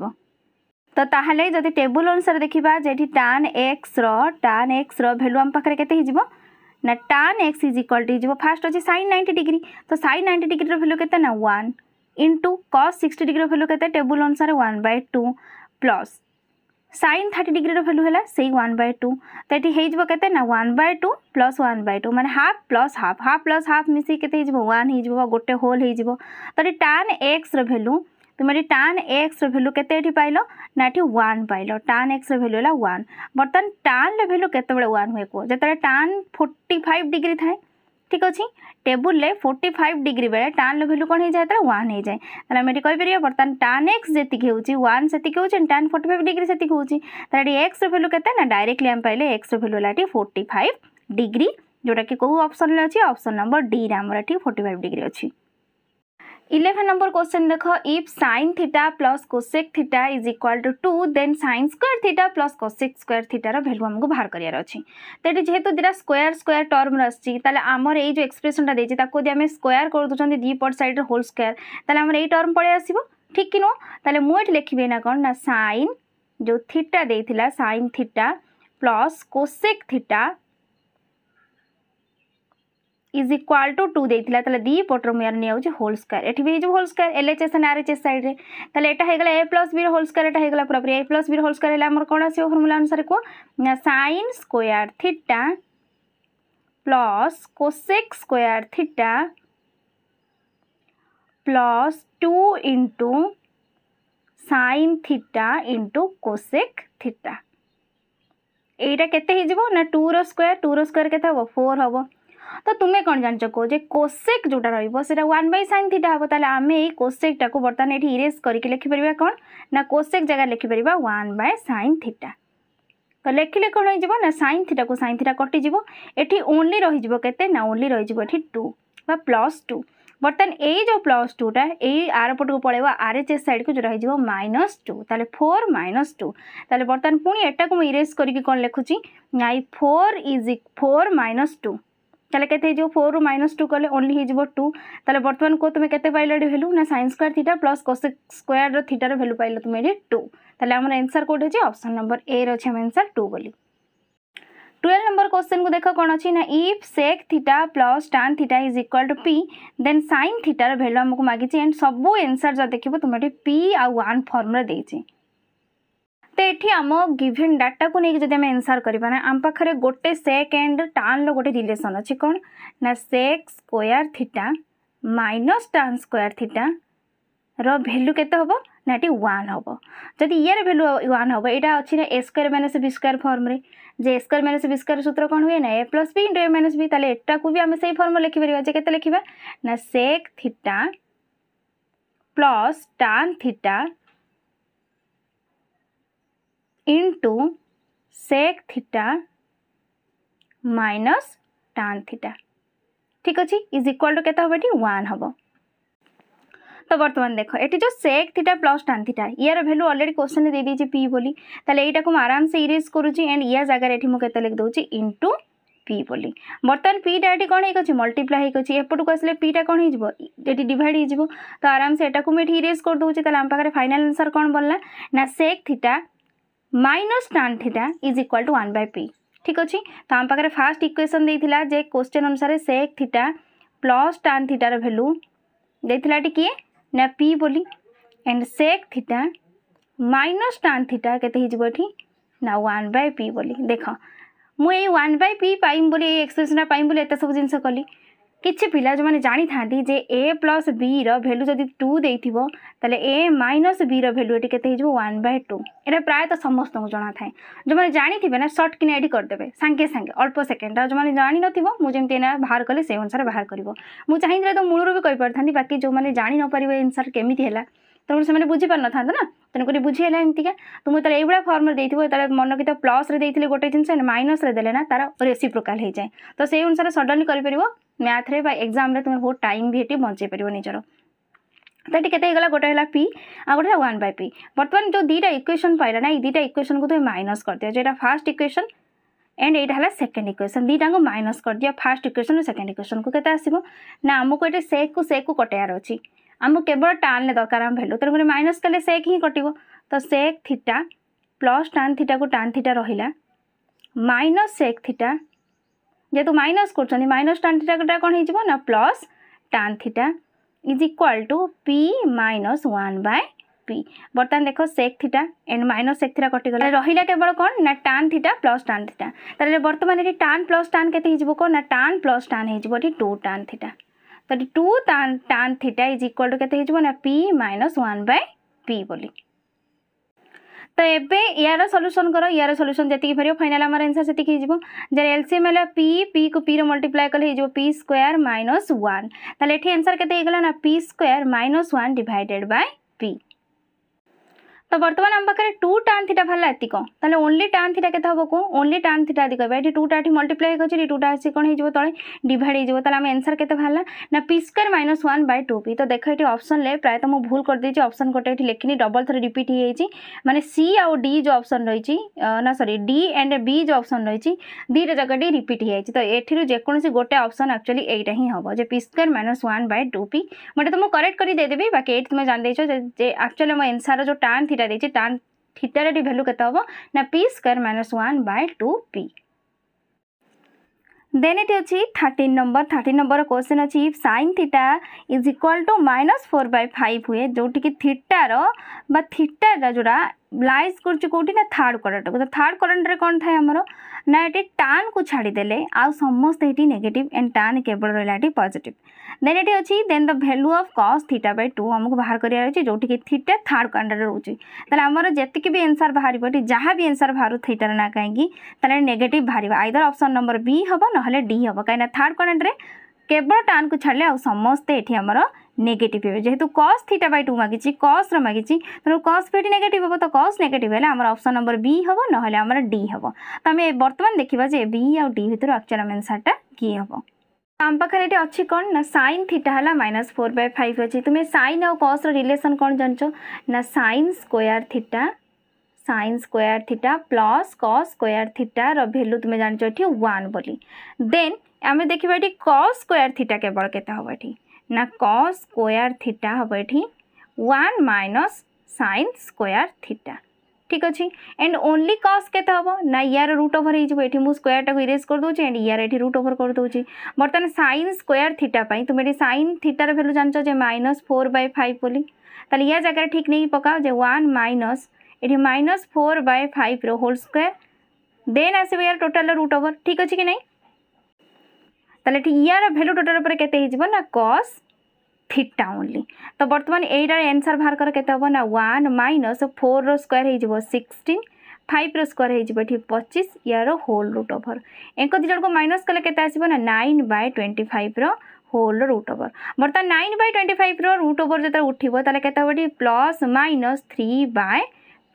तो ताहले जदि टेबुल अनुसार देखा जो टान एक्स रान एक्स रैल्यू आम पाखे के tan X is equal to first अच्छे सैन नाइंटी डिग्री तो सैन नाइंटी डिग्री रैल्यू के ना one into cos sixty degree value के टेबुल अनुसार one by two plus sine thirty degree value है से वन बै टू तो ये होते ना one by two plus one by two मैंने half plus half half plus half मिसी के वन हो गोटे होल हो तो टान एक्स रैल्यू तुम ये टान एक्स रैल्यू के पाइल ना ये वन पाइल टान एक्स रैल्यू है वन बर्तमान टान रैल्यू के वन हुए कह जो टान फोर्टाइव डिग्री थाए ঠিক আছে টেবুলে ফোর্টি ফাইভ ডিগ্রি বেড়ে টান ভ্যালু কোণ হয়ে যায় তাহলে ওয়ান হয়ে যায় তাহলে আমি এটি কইপার বর্তমান টান এক্স যেত হচ্ছে ওয়ান সেত হচ্ছে টান ফোর্টি ফাইভ ডিগ্রি সেত হচ্ছে তাহলে এটি এক্সর ভ্যালু কেতে না ডাইরেক্টলি আমি পাইলে এক্সর ভ্যালু হল এটি ফোর্টি ফাইভ ডিগ্রি ଯେଉଁଟାକି କେଉଁ ଅପସନ୍ରେ ଅଛି ଅପସନ୍ ନମ୍ବର ଡିରେ ଆମର ଏଠି ଫୋର୍ଟି ଫାଇଭ୍ ଡିଗ୍ରୀ ଅଛି ইলেভেন নম্বর কোশ্চেন দেখ if sine theta plus cosec theta is equal to two then sine square theta plus cosec square থিটার ভ্যালু আমাকে বাহার করার অছি তো এটি যেহেতু দুটা স্কোয়ার স্কোয়ার টর্ম আসছে তাহলে আমার এই যে এক্সপ্রেসনটা দিয়েছে তাকে যদি আমি স্কোয়ার করদুচান দ্বিপট সাইড্র হোল স্কোয়ার তাহলে আমার এই টর্ম পড়ে আসব ঠিক কি নুহ তাহলে মু এটি লিখবি না কোণ না সাইন যে থিটা দিয়েছিল sine theta plus cosec theta is equal to two दे ताले दि नहीं होल स्क्वायर ये भी whole square L H S and R H S side में ताले यहाँ A plus B whole square एटा होगा पूरा A plus B whole square है कौन आसो फर्मूला अनुसार कह sine square theta plus cosec square theta plus two into sine theta into cosec theta यहाँ के टूर যাব टूर টু के फोर টু ତ ତୁମେ କ'ଣ ଜାଣିଛ କୁହ ଯେ କୋସେକ୍ ଯେଉଁଟା ରହିବ ସେଇଟା ୱାନ୍ ବାଇ ସାଇନ୍ ଥିଟା ହେବ ତାହେଲେ ଆମେ ଏଇ କୋସେକ୍ଟାକୁ ବର୍ତ୍ତମାନ ଏଠି ଇରେଜ୍ କରିକି ଲେଖିପାରିବା କ'ଣ ନା କୋସେକ୍ ଜାଗାରେ ଲେଖିପାରିବା ୱାନ୍ ବାଇ ସାଇନ୍ ଥିଟା ତ ଲେଖିଲେ କ'ଣ ହେଇଯିବ ନା ସାଇନ୍ ଥିଟାକୁ ସାଇନ୍ ଥିଟା କଟିଯିବ ଏଠି ଓନ୍ଲି ରହିଯିବ କେତେ ନା ଓନ୍ଲି ରହିଯିବ ଏଠି ଟୁ বা ପ୍ଲସ୍ ଟୁ ବର୍ତ୍ତମାନ ଏଇ ଯେଉଁ ପ୍ଲସ୍ ଟୁଟା ଏଇ ଆର ପଟକୁ ପଳେଇବ ଆର୍ ଏଚ୍ ଏସ୍ ସାଇଡ଼୍କୁ ଯେଉଁଟା ହେଇଯିବ ମାଇନସ୍ ଟୁ ତାହେଲେ ଫୋର୍ ମାଇନସ୍ ଟୁ ତାହେଲେ ବର୍ତ୍ତମାନ ପୁଣି ଏଟାକୁ ମୁଁ ଇରେଜ୍ କରିକି କ'ଣ ଲେଖୁଛି ନାଇଁ four is four minus two ताले कहते हैं जो फोर माइनस टू कले ओनली टू ताले बर्तमान को तुम्हें कैसे पाइल भैल्यू ना sine square theta plus cosec square थीटार भैल्यू पाइल तुम ये टू तेल आम एनसर कौटे अप्सन नंबर ए रही है एनसर टू बोली ट्वेल्व नंबर क्वेश्चन को देख कौन अच्छी ना if sec theta plus tan theta is equal to P they San थीटार भैल्यू आमको मागे एंड सब एनसर जब देख तुम्हें पी आउ वन फर्मुला ଏଠି ଆମ ଗିଭେନ୍ ଡାଟାକୁ ନେଇକି ଯଦି ଆମେ ଏନ୍ସାର୍ କରିବା ନା ଆମ ପାଖରେ ଗୋଟେ ସେକ୍ ଆଣ୍ଡ ଟାନ୍ର ଗୋଟେ ରିଲେସନ୍ ଅଛି କ'ଣ ନା sec square theta minus tan square ଥିଟାର ଭ୍ୟାଲ୍ୟୁ କେତେ ହେବ ନା ଏଠି ୱାନ୍ ହେବ ଯଦି ଇୟାର ଭ୍ୟାଲ୍ୟୁ ୱାନ୍ ହେବ ଏଇଟା ଅଛି ନା A square minus B square ଫର୍ମରେ ଯେ A square minus B square ସୂତ୍ର କ'ଣ ହୁଏ ନା A plus B into A minus B ତାହେଲେ ଏଟାକୁ ବି ଆମେ ସେଇ ଫର୍ମ ଲେଖିପାରିବା ଯେ କେତେ ଲେଖିବା ନା sec theta plus tan theta into sec theta minus tan theta ঠিক আছে ইজ ইকুয়াল টু কেতে হব এটি ওয়ান হব তো বর্তমান দেখো এটি যে sec theta plus tan theta ইয়ার ভ্যালু অলরেডি কোশ্চেন দিয়ে দিয়েছি পি বলি তাহলে এইটাকে মু আরামসে ইরেজ করুছি এন্ড ইয়া জায়গায় এটি মু কেতে লিখি দেউছি ইন্টু পি বলি বর্তমান পিটা এটি কোণ হয়েছে মল্টিপ্লাই হয়েছে এপটকু আসলে পিটা কোণ হয়ে এটি ডিভাইড হয়ে তো আরামসে এটাকে মু এটি ইরেজ করে দেউছি তাহলে আম পাখে ফাইনাল আনসার কোণ বললা না sec theta minus tan theta is equal to one by p ଠିକ୍ ଅଛି ତ ଆମ ପାଖରେ ଫାର୍ଷ୍ଟ ଇକ୍ୱେସନ୍ ଦେଇଥିଲା ଯେ କୋଶ୍ଚିନ୍ ଅନୁସାରେ ସେକ୍ ଥିଟା ପ୍ଲସ୍ ଟାନ୍ ଥିଟାର ଭ୍ୟାଲୁ ଦେଇଥିଲାଟି କିଏ ନା ପି ବୋଲି and sec theta minus tan theta କେତେ ହେଇଯିବ ଏଠି ନା ୱାନ୍ ବାଇ ପି ବୋଲି ଦେଖ ମୁଁ ଏଇ ୱାନ୍ ବାଇ ପି ପାଇମ୍ ବୋଲି ଏଇ ଏକ୍ସପ୍ରେସନ୍ଟା ପାଇମ୍ ବୋଲି ଏତେ ସବୁ ଜିନିଷ କଲି किसी पिला जो मैंने जाणी था ए प्लस बी रैल्यू जदि टू दे ए माइनस बी रैल्यू ये के वन बै टू ये प्रायत समस्त जना था जो मैंने जानी ना सर्ट किन एड करदे सांगे सांगे अल्प सेकेंड जो मैंने न नथ मुझे बाहर कले अनुसार बाहर कर मुझे तो मूल भी कही बाकी जो मैंने जान नपर एनसर केमी है ତେଣୁକରି ସେମାନେ ବୁଝିପାରିନଥାନ୍ତେ ନା ତେଣୁକରି ବୁଝିହେଲା ଏମିତିକା ତ ମୁଁ ଯେତେବେଳେ ଏଇଭଳିଆ ଫର୍ମରେ ଦେଇଥିବ ଯେତେବେଳେ ମନକିତ ପ୍ଲସ୍ରେ ଦେଇଥିଲି ଗୋଟେ ଜିନିଷ ମାଇନସ୍ରେ ଦେଲେ ନା ତାର ରେସିପ୍ରୋକାଲ ହେଇଯାଏ ତ ସେଇ ଅନୁସାରେ ସଡନଲି କରିପାରିବ ମ୍ୟାଥ୍ରେ ବା ଏକ୍ଜାମ୍ରେ ତୁମେ ବହୁତ ଟାଇମ୍ ବି ଏଠି ବଞ୍ଚେଇ ପାରିବ ନିଜର ତ ଏଠି କେତେ ହେଇଗଲା ଗୋଟେ ହେଲା ପି ଆଉ ଗୋଟେ ହେଲା ୱାନ୍ ବାଇ ପି ବର୍ତ୍ତମାନ ଯେଉଁ ଦୁଇଟା ଇକ୍ୱେସନ୍ ପାଇଲା ନା ଏଇ ଦୁଇଟା ଇକ୍ୱେସନ୍କୁ ତୁମେ ମାଇନସ୍ କରିଦିଅ ଯେଉଁଟା ଫାର୍ଷ୍ଟ ଇକ୍ୱେସନ୍ एंड यहाँ है सेकेंड इक्वेसन दुईटा को माइनस करदि फास्ट इक्वेसन और सेकेंड इक्वेसन को कैसे आसो ना आमको ये सेक को सेक को कटेबार अच्छी ଆମକୁ କେବଳ ଟାନ୍ରେ ଦରକାର ଆମ ଭ୍ୟାଲୁ ତେଣୁକରି ମାଇନସ୍ କଲେ ସେକ୍ ହିଁ କଟିବ ତ ସେକ୍ ଥିଟା ପ୍ଲସ୍ ଟାନ୍ ଥିଟାକୁ ଟାନ୍ ଥିଟା ରହିଲା ମାଇନସ୍ ସେକ୍ ଥିଟା ଯେହେତୁ ମାଇନସ୍ କରୁଛନ୍ତି ମାଇନସ୍ ଟାନ୍ ଥିଟାଟା କ'ଣ ହେଇଯିବ ନା plus tan theta is equal to p minus one by p ବର୍ତ୍ତମାନ ଦେଖ sec theta and minus sec theta କଟିଗଲା ରହିଲା କେବଳ କ'ଣ ନା tan theta plus tan theta ତାହେଲେ ବର୍ତ୍ତମାନ ଏଠି ଟାନ୍ ପ୍ଲସ୍ ଟାନ୍ କେତେ ହେଇଯିବ କ'ଣ ନା ଟାନ୍ ପ୍ଲସ୍ ଟାନ୍ ହେଇଯିବ ଏଠି ଟୁ ଟାନ୍ ଥିଟା তাহলে two tan tan theta is equal to কেতে হয়েছে না p minus one by p বলি তো এবে ইয়ার সলুসন কর ইয়ার সলুসন যেত পার ফাইনাল আমার আনসার সেটি হয়ে যার এলসিএম হল পি পি কু পি রল্টিপ্লাই কলে হয়ে পি স্কোয়ার মাইনস ওয়ান তাহলে এটি আনসার কেতে হয়ে গেল না p square minus one divided by p तो बर्तमान आम पाखे टू टाँ थीटा बाहर एति कौन ओनली टाँ थीटा के ओनली टाँ थीटा अधिक ये टू टाँ मल्टीप्लाई कर टू टाँ आस कौन हो तेज़े डिड हो एनसर के p square minus one by two p तो देख ये अप्सन में प्रायत मुझ भूल कर देती अप्सन गोटे ये लिखनी डबल थर रिपीट हो मैंने सी आउ डी जो अप्सन रही ना सरी डी एंड बी जो अप्सन रही दीटा जगह टी रिपीट हो तो ये जो गोटे अप्सन एक्चुअली एटा ही हम जो p square minus one by two p मैं तुमको करेक्ट देदेवी बाकी ये तुम जान दे मो एनसार जो टाँ थीटा থीटा ଦେଇଛି tan থीटाର ଏଠି ଭାଲ୍ୟୁ କେତେ ହେବ ନା p square minus one by two p then এটি অছি thirteen number thirteen number question অছি if sine theta is equal to minus four by five হুয়ে যেটিকি থিটার বা থিটার যেটা লাইজ করছে কোটি না থার্ড করন্টর তো থার্ড করন্টরে কম থাকে আমার ନା ଏଠି ଟାନ୍କୁ ଛାଡ଼ିଦେଲେ ଆଉ ସମସ୍ତେ ଏଠି ନେଗେଟିଭ୍ ଏଣ୍ଡ ଟାନ୍ କେବଳ ରହିଲା ଏଠି ପଜିଟିଭ୍ ଦେନ୍ ଏଠି ଅଛି then the value of cos theta by two ଆମକୁ ବାହାର କରିବାର ଅଛି ଯେଉଁଠିକି ଥିଟା ଥାର୍ଡ଼ କ୍ୱାଣ୍ଡରେ ରହୁଛି ତାହେଲେ ଆମର ଯେତିକି ବି ଏନ୍ସର୍ ବାହାରିବ ଏଠି ଯାହା ବି ଏନ୍ସର୍ ବାହାରୁ ଥିଟାର ନା କାହିଁକି ତାହେଲେ ନେଗେଟିଭ୍ ବାହାରିବ ଆଇଦର ଅପସନ୍ ନମ୍ବର ବି ହେବ ନହେଲେ ଡି ହେବ କାହିଁକିନା ଥାର୍ଡ଼ କ୍ୱାଣ୍ଡରେ କେବଳ ଟାନ୍କୁ ଛାଡ଼ିଲେ ଆଉ ସମସ୍ତେ ଏଠି ଆମର নেগেটিভ হবে যেহেতু কস থিটা বাই টু মাগিছি কস্র মাগিছি তেমন কস ফিটি নেগেটিভ হব তো কস নেগেটিভ হলে আমার অপশন নম্বর বি হব आम আমার ডি হব তো আমি বর্তমান দেখিবা যে বি আউ ডি ভিতর আকচুয়াল আনসারটা কি आम पाखे ये अच्छी कौन ना सैन थीटा है माइनस फोर बै फाइव अच्छी तुम्हें सैन आउ कस रिलेसन कौन जान ना sine square theta sine square theta plus cos square theta value तुम्हें जान ये वन देन आम देखा ये कस स्क्वयर थीटा केवल के না cos স্কোয়ার থিটা হব এটি one minus sine square theta ঠিক আছে এন্ড ওনলি কস কেতে হব না ইয়ার রুট ওভর হয়ে যাব এটি মু স্কোয়ারটাকে ইরেজ করে দেছি এন্ড ইয়ার এটি রুট ওভর করে দেছি বর্তমানে সাইন স্কোয়ার থিটা পাই তুমি এটি সাইন থিটার ভ্যালু জানছ যে মাইনস ফোর বাই ফাইভ বলি তাহলে ইয়া জায়গায় ঠিক নেই পকাও যে ওয়ান মাইনস এটি মাইনস ফোর বাই ফাইভর হোল স্কোয়ার দেন আসবে ইয়ার টোটাল রুট ওভর ঠিক আছে কি নাই তাহলে এটি ইয়ার ভ্যালু টোটাল উপরে কেতে হয়ে যাব না কস থিটা ওনলি তো বর্তমান এইটার এনসর বাহার কর কেতে হব না ওয়ান মাইনস ফোর স্কোয়ার হয়ে যাব সিক্সটিন फाइव रोयर हो पचिश यार होल रुट ओभर एक दुटा माइनस कले के nine by twenty five whole root over बर्तमान nine by twenty five root over जो उठे तेल के plus minus three by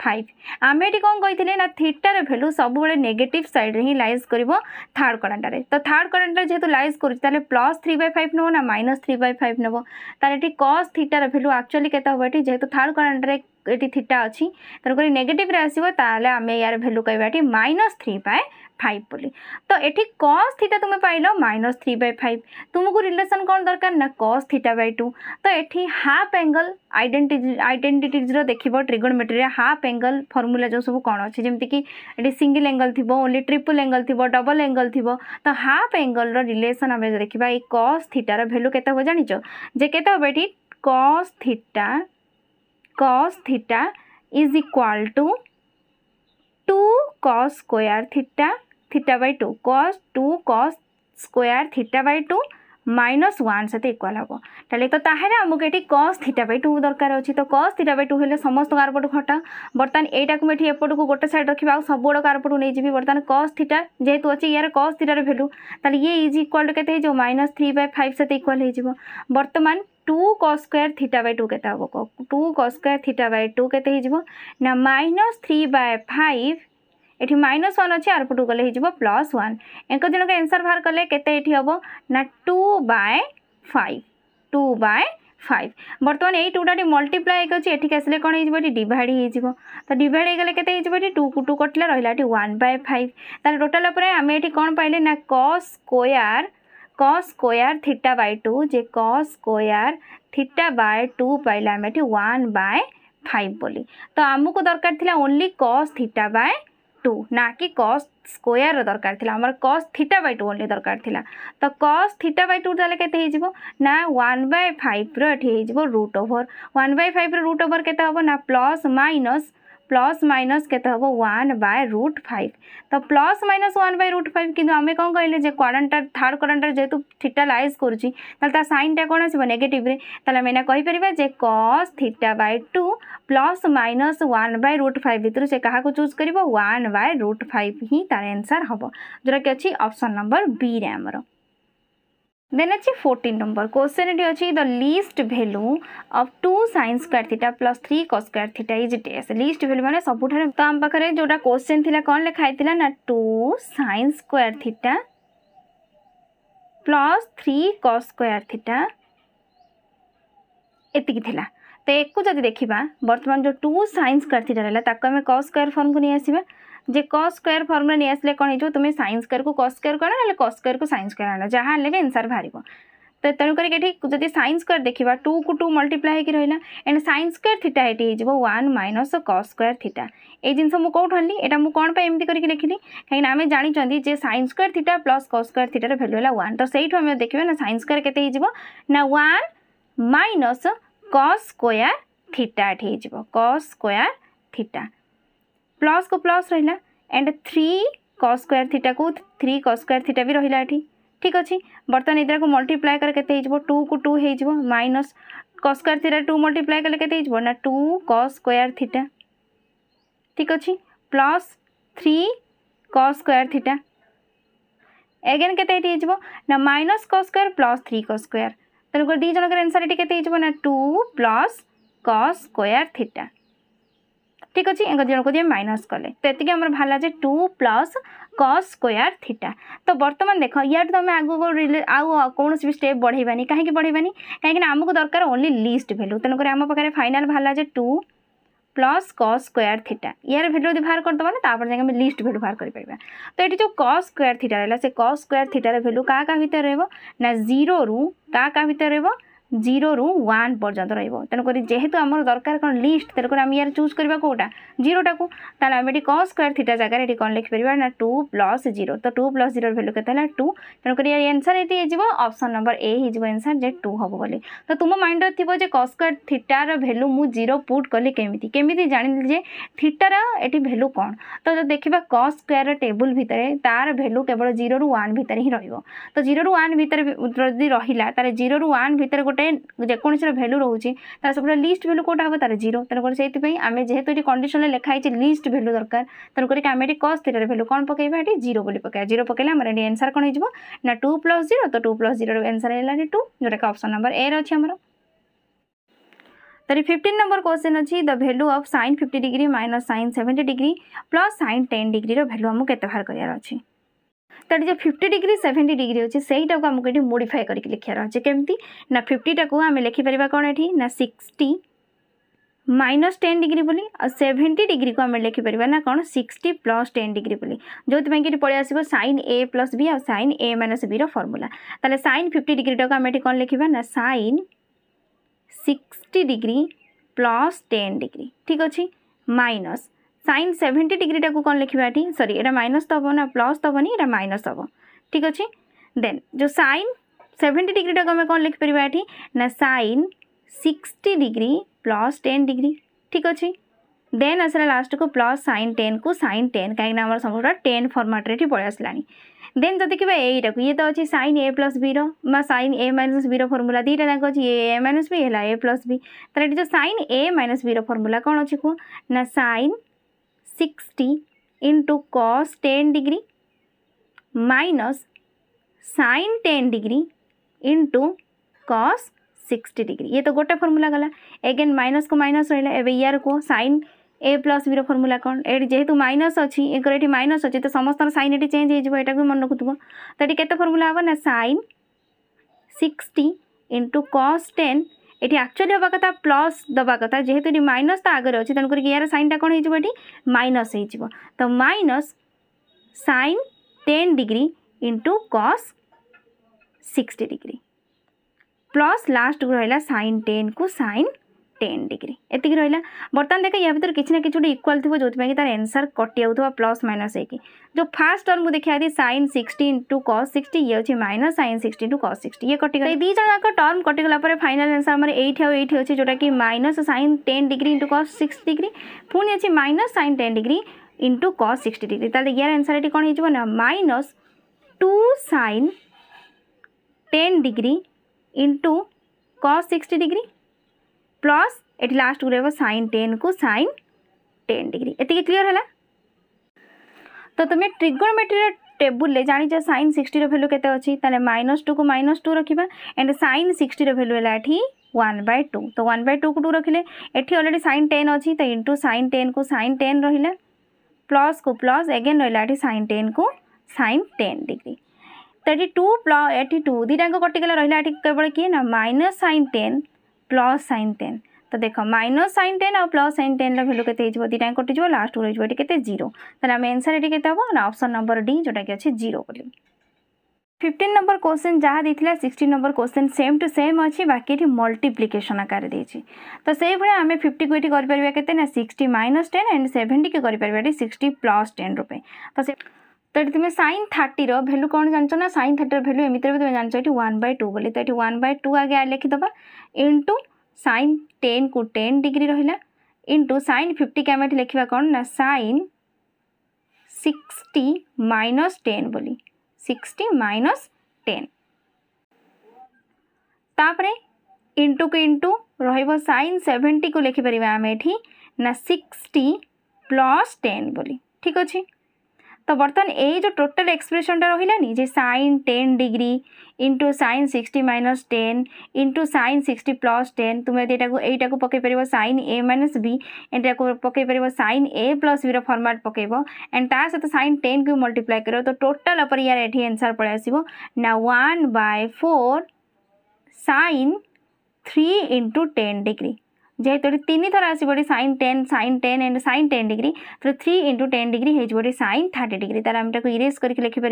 five আমি এটি কম কইলে না থিটার ভ্যালু সবুলে নেগেটিভ সাইড্রে হি লাইজ করব থার্ড করেন্টার তো থার্ড করেন্টার যেহেতু লাইজ করছে তাহলে প্লস থ্রি বাই ফাইভ নেব না মাইনস থ্রি বাই ফাইভ নেব তাহলে এটি কস থিটার ভ্যালু আকচুয়ালি কেতে হব এটি যেহেতু থার্ড করেন্টারে এটি থিটা অছি তেমক নেগেটিভ্রে আসব তাহলে আমি ইয়ার ভ্যালু কহবা এটি মাইনস থ্রি বাই ফাইভ বলে তো এটি কস থিটা তুমি পাইল মাইনস থ্রি বাই ফাইভ তুমি রিলেসন কোণ দরকার না কস থিটা বাই টু তো এটি হাফ এঙ্গল আইডেন্টি আইডেন্টিটিজর দেখব ট্রিগোনোমেট্রি হাফ এঙ্গল ফর্মুলা যে সব কোণ অছে যেমিকি এটি সিঙ্গল এঙ্গল থিব ওনলি ট্রিপল এঙ্গল থিব ডবল এঙ্গল থিব তো হাফ এঙ্গলর রিলেসন আমি দেখিবা এই কস থিটার ভ্যালু কেতে হব জানিছ যে কেতে হব এটি cos theta cos theta is equal to 2 cos square theta theta by two cos two cos square theta by two minus one सहित इक्वाल हम तेज तो आमको ये कस थीटा बै टू दरकार अच्छे तो कस थीटा बै टू हेल्ला समस्त आरपट घटा बर्तमान यहाँ कोई एपटू को गोटे सैड रखा सब गुड़ आरपटू नहीं बर्तमान कस थीटा जेहतु अच्छे यार कस थीटार भैल्यू तेल ये इज इक्वाल टू के माइनस थ्री बै फाइव सहित इक्वाल हो बर्तमान two cos square theta by two के two cos square theta by two के माइनस थ्री बै फाइव এটি মাইনস ওয়ান অছি আরপটু গলে হয়ে যাব প্লস ওয়ান এক জনক এনসর বাহার কলে কেতে এটি হব না two by five two by five বর্তমান এই টুটাটি মল্টিপ্লাই হয়ে অছি এটিকে আসলে কোণ হয়ে এটি ডিভাইড হয়ে তো ডিভাইড হয়ে গেলে কেতে হয়ে এটি টু টু কটিলা রহিলা এটি ওয়ান বাই ফাইভ তাহলে টোটাল উপরে আমি এটি কোণ পাইলে না cos square cos square theta by two যে cos square theta by two পাইলে আমি এটি ওয়ান বাই ফাইভ বলি তো আমুক দরকার লা only cos theta by two না কি কস স্কোয়ার দরকার লা আমার cos theta by two only দরকার লা তো কস থিটা বাই টু তাহলে কেতে হয়ে না ওয়ান বাই ফাইভ্র এটি হয়ে রুট ওভর ওয়ান বাই ফাইভ্র রুট ওভর কেতে হব না প্লস মাইনস प्लस माइनस के वन बै रुट फाइव तो plus minus one by root five कि आम कौन कहें क्वाडनटा थार्ड क्वाडनटा जेहतु थीटा लाइज कर सैनटा कौन आसो नेगेटिव्रे आम एना कहीपर जे cos theta by two plus minus one by root five भितर से क्या चूज कर वन बाय रुट फाइव ही तार एनसर हम जोटा कि अच्छी अप्सन नंबर बी आमर देन अच्छे फोर्टीन नंबर क्वेश्चन ये अच्छी the least value of two sine square theta plus three cos square theta is the least value मैंने सब तो आम पाखे जो क्वेश्चन थी कौन लिखाई ना two sine square theta plus three cos square theta एतिकी थिला तो एक जदि देखा बर्तमान जो टू सैंस स्क्वायर थीटा रहा है कस स्क्वायर फर्म को नहीं आसवा जे कस् स्क्र फर्मुला नहीं आसे कौन हो तुम्हें सैंस स्क्यर को कस् स्क्र कर ना कस् स्क्र को सैंस स्क्र आना जहाँ आने भी एनसर बाहर तो तेणुक ये सैंस स्क्र देखा टू को टू मल्टीप्लाए कि रहा एंड सैन स्क्र थीटा ये one minus cos square theta ये जिनस मुझे कौन पर एमती करके लिखिली कहीं आम जानते sine square theta plus cos square थीटार भैल्यू है वन तो से देखिए ना सैन स्क्र के ना one minus cos square theta ये कस् स्क्र थीटा प्लस को प्लस रहा and three cos square theta को थ्री कस स्क्वयर थीटा भी रहा ठीक अच्छे बर्तमान यदि मल्टीप्लाए कते के टू को टू हो minus cos square theta two multiply कले के ना टू कस स्क्वयर थीटा ठीक अच्छे plus three cos square theta again के ना minus cos square plus three cos square तेनालीर दुई एनसर आंसर ये के two plus cos square theta ठीक अच्छे इंक जन को दिए माइनस कले तो ये आम बाहर जे two plus cos square theta तो बर्तमान देख यार तुम आगे रिले आउ कौन भी स्टेप बढ़ेवानी कहीं बढ़ेवानी कहीं आमको दरकार ओनली लिस्ट भैल्यू तेणुक आम पाखे फाइनाल बाहर जे two plus cos square theta यार भैल्यू जब बाहर करदे ना तो जाए लिस्ट भैल्यू बाहर कर पार्बा तो ये जो कस स्क्र थीटा रहा है से कस स्क्र थीटार भैल्यू क्या क्या भितर रहा जीरो रू क्या भितर रहा জিরোরু ওয়ান পর্যন্ত রহব তেমনি যেহেতু আমার দরকার কোণ লিষ্ট তেমনি আমি ইয়ার চুজ করা কোটা জিরোটাকে তাহলে আমি এটি কস স্কোয়ার থিটা জায়গায় এটি কোণ লিখিপার না টু প্লস জিরো তো টু প্লস জিরোর ভ্যালু কে হল টু তেমনি ইয়ার এনসার এটি হয়ে অপসন নম্বর এ হয়ে এনসার যে টু হব বলে তো তুম মাইন্ডরে থাকবে যে কস স্কোয়ার থিটার ভ্যালু মু জিরো পুট কলি কেমিতি কেমিতি জাঁলি যে থিটার এটি ভ্যালু কোণ তো দেখা কস স্কোয়ার টেবুল ভিতরে তার ভ্যালু কেবল জিরোরু ওয়ান ভিতরে হি রহব তো জিরোরু ওয়ান ভিতরে যদি রহিলা তাহলে জিরোরু ওয়ান ভিতরে গোটে গোটে যেকোনসি ভ্যালু রয়েছে তার সেপটে লিষ্ট ভ্যালু কোটা হব তার জিরো তেমনি সেইপাই আমি যেহেতু এটি কন্ডিশনরে লেখা হয়েছে লিষ্ট ভ্যালু দরকার তেমনি আমি এটি কস থিটার ভ্যালু কম পকাইবা এটি জিরো বলে পকাইবা জিরো পকাইলে আমার এটি এনসার কোণ হয়ে না টু প্লস জিরো তো টু প্লস জিরোর এনসার হল টু যেটাকি অপশন নম্বর এ রয়েছে আমার तर फिफ्टीन नंबर क्वेश्चन अच्छी the value of sine fifty degree minus sine seventy degree plus sine ten degree value आमको के बाहर करार अच्छी তার যে ফিফটি ডিগ্রি সেভেন্টি ডিগ্রি হচ্ছে সেইটাকে আমাকে এটি মোডিফাই করি লিখার আছে কেমতি না ফিফটিটাকে আমি লেখিপার কোণ এটি না সিক্সটি মাইনস টেন ডিগ্রি বলে আর সেভেন্টি ডিগ্রি কু আমি লেখিপার না কোণ সিক্সটি প্লস টেন ডিগ্রি বলে যেপাই কি পড়ে আসবে সাইন এ প্লস বি আর sine A minus B formula তাহলে সাইন ফিফটি ডিগ্রিটাকে আমি এটি কোণ লিখবা না sine sixty degree plus ten degree ঠিক আছে মাইনস सैन सेवेन्टी डिग्री टाक कौन लिखा सरी यहाँ माइनस तो हम ना प्लस तो हेनी यहाँ माइनस हे ठीक अच्छे देन जो सैन सेवेन्टी डिग्री टाक आम कौन लिखिपर ये ना sine sixty degree plus ten degree ठीक अच्छे देन आसा लास्ट को प्लस सैन टेन को सैन टेन कहीं सब टेन फर्माट्रे पलैसला देन जो क्या एटा को ये तो अच्छे सैन ए प्लस बी रईन ए माइनस बी रमुला दुटा जाक अच्छे ए माइनस बी है ए प्लस बी तो ये जो सैन ए माइनस बी रमुला कौन अच्छे कह ना sine sixty into cos ten degree minus sine ten degree into cos sixty degree ये तो गोटे फर्मूला गला एगेन माइनस को माइनस रहा एवं यार को San A plus B formula कौन ये जेहतु माइनस अच्छी एक ये माइनस अच्छी तो समस्त सैन ये चेंज होटा भी मन रखुव तो ये केत फर्मूला हम ना sine sixty into cos ten এটি আকচুয়ালি হওয়া কথা প্লস দেওয়া কথা যেহেতু এটি মাইনস তা আগে অছে তেমক ইয়ার সাইনটা কোণ হয়ে এটি মাইনস হয়ে তো minus sine ten degree into cos sixty degree plus লাস্টକୁ ରହିଲା ସାଇନ୍ ଟେନ୍କୁ ସାଇନ୍ टेन डिग्री एति रहा बर्तमान देख या भितर किसी ना कि गोटे इक्वाल थी जो तार एनसर कटिव प्लस माइनस एक जो फास्ट टर्म को देखा थी sine sixty into cos sixty ये अच्छे minus sine six into cos six ये कटिगे दुजाक टर्म कटिगला फाइनाल एनसर आम एट आउ एट अच्छे minus sine ten degree into cos six degree पुणी अच्छी minus sine ten degree into cos six degree तेल यार एनसर ये कौन हो minus two sine ten degree into cos sixty degree plus এটি লাস্টକୁ ରହିବ ସାଇନ୍ ଟେନ୍କୁ ସାଇନ୍ ଟେନ୍ ଡିଗ୍ରୀ ଏତିକି କ୍ଲିଅର୍ ହେଲା ତ ତୁମେ ଟ୍ରିଗୋନମେଟ୍ରିର টেবুলে জাঁচ সাইন সিক্সটির ভ্যালু কেতে অছি তাহলে মাইনস টু কু মাইনস টু রাখবা এন্ড সাইন সিক্সটির ভ্যালু হল এটি ওয়ান বাই টু তো ওয়ান বাই টু কু টু রাখলে এটি অলরেডি সাইন টেন অছি তো ইন্টু সাইন টেন কু সাইন টেন রহলা প্লস কু প্লস এগেন রহলা এটি সাইন টেন কু সাইন টেন ডিগ্রি তো এটি টু প্ল এটি টু দুইটাঙ্ক কটিগেলা রহলা এটি কেবল কি না minus sine ten plus sine ten तो देख माइनस सैन टेन आउ प्लस सैन टेन रू के दुटा कटिज लास्ट को रही के जीरो आम एनसर ये के ना अप्सन नंबर डी जोटा कि अच्छे जीरो बोली ফিফটিন নম্বর কোশ্চেন যা দিয়েছিল sixteen number question same to same অছি বাকি এটি মল্টিপ্লিকেসন আকারে দিয়েছি তো সেইভাবে আমি ফিফটিকে এটি করে কেতে না সিক্সটি মাইনস টেন এন্ড সেভেন্টিকে করে এটি সিক্সটি প্লস টেন রূপে তো সে তো এটি তুমি সাইন থার্টির ভ্যালু কোণ জাঁচ না সাইন থার্টির ভ্যালু এমিতিরে তুমি জাঁচ এটি ওয়ান বাই টু বলে তো এটি ওয়ান বাই টু আগে লিখিদেবা ইন্টু সাইন টেন কু টেন ডিগ্রি রহলা ইন্টু সাইন ফিফটিকে আমি এটি লিখবা কোণ না সাইন সিক্সটি মাইনস টেন বলি সিক্সটি মাইনস টেন তাপরে ইন্টু কু ইন্টু রহব সাইন সেভেন্টি কু লিখিপার আমি এটি না সিক্সটি প্লস টেন বলি ঠিক আছে তো বর্তমান এই যে টোটাল এক্সপ্রেশনটা রহিলানি যে sine ten degree into sine sixty minus ten into sine sixty plus ten তুমি যদি এটা এইটা পকাই পার সাইন এ মাইনস বি এটা পকাই পার সাইন এ প্লস বির ফর্মাট পকাইব এন্ড তা সহ সাইন টেন কু মল্টিপ্লাই করব তো টোটাল উপরে ইয়ার এটি আনসার পড়ে আসব না one by four sine three into ten degree যেহেতু এটি তিন থর আসবে এটি sine ten sine ten and sine ten degree তাহলে থ্রি ইন্টু টেন ডিগ্রি হয়ে যাবে এটি সাইন থার্টি ডিগ্রি তাহলে আমি তাকে ইরেজ করি লিখিপার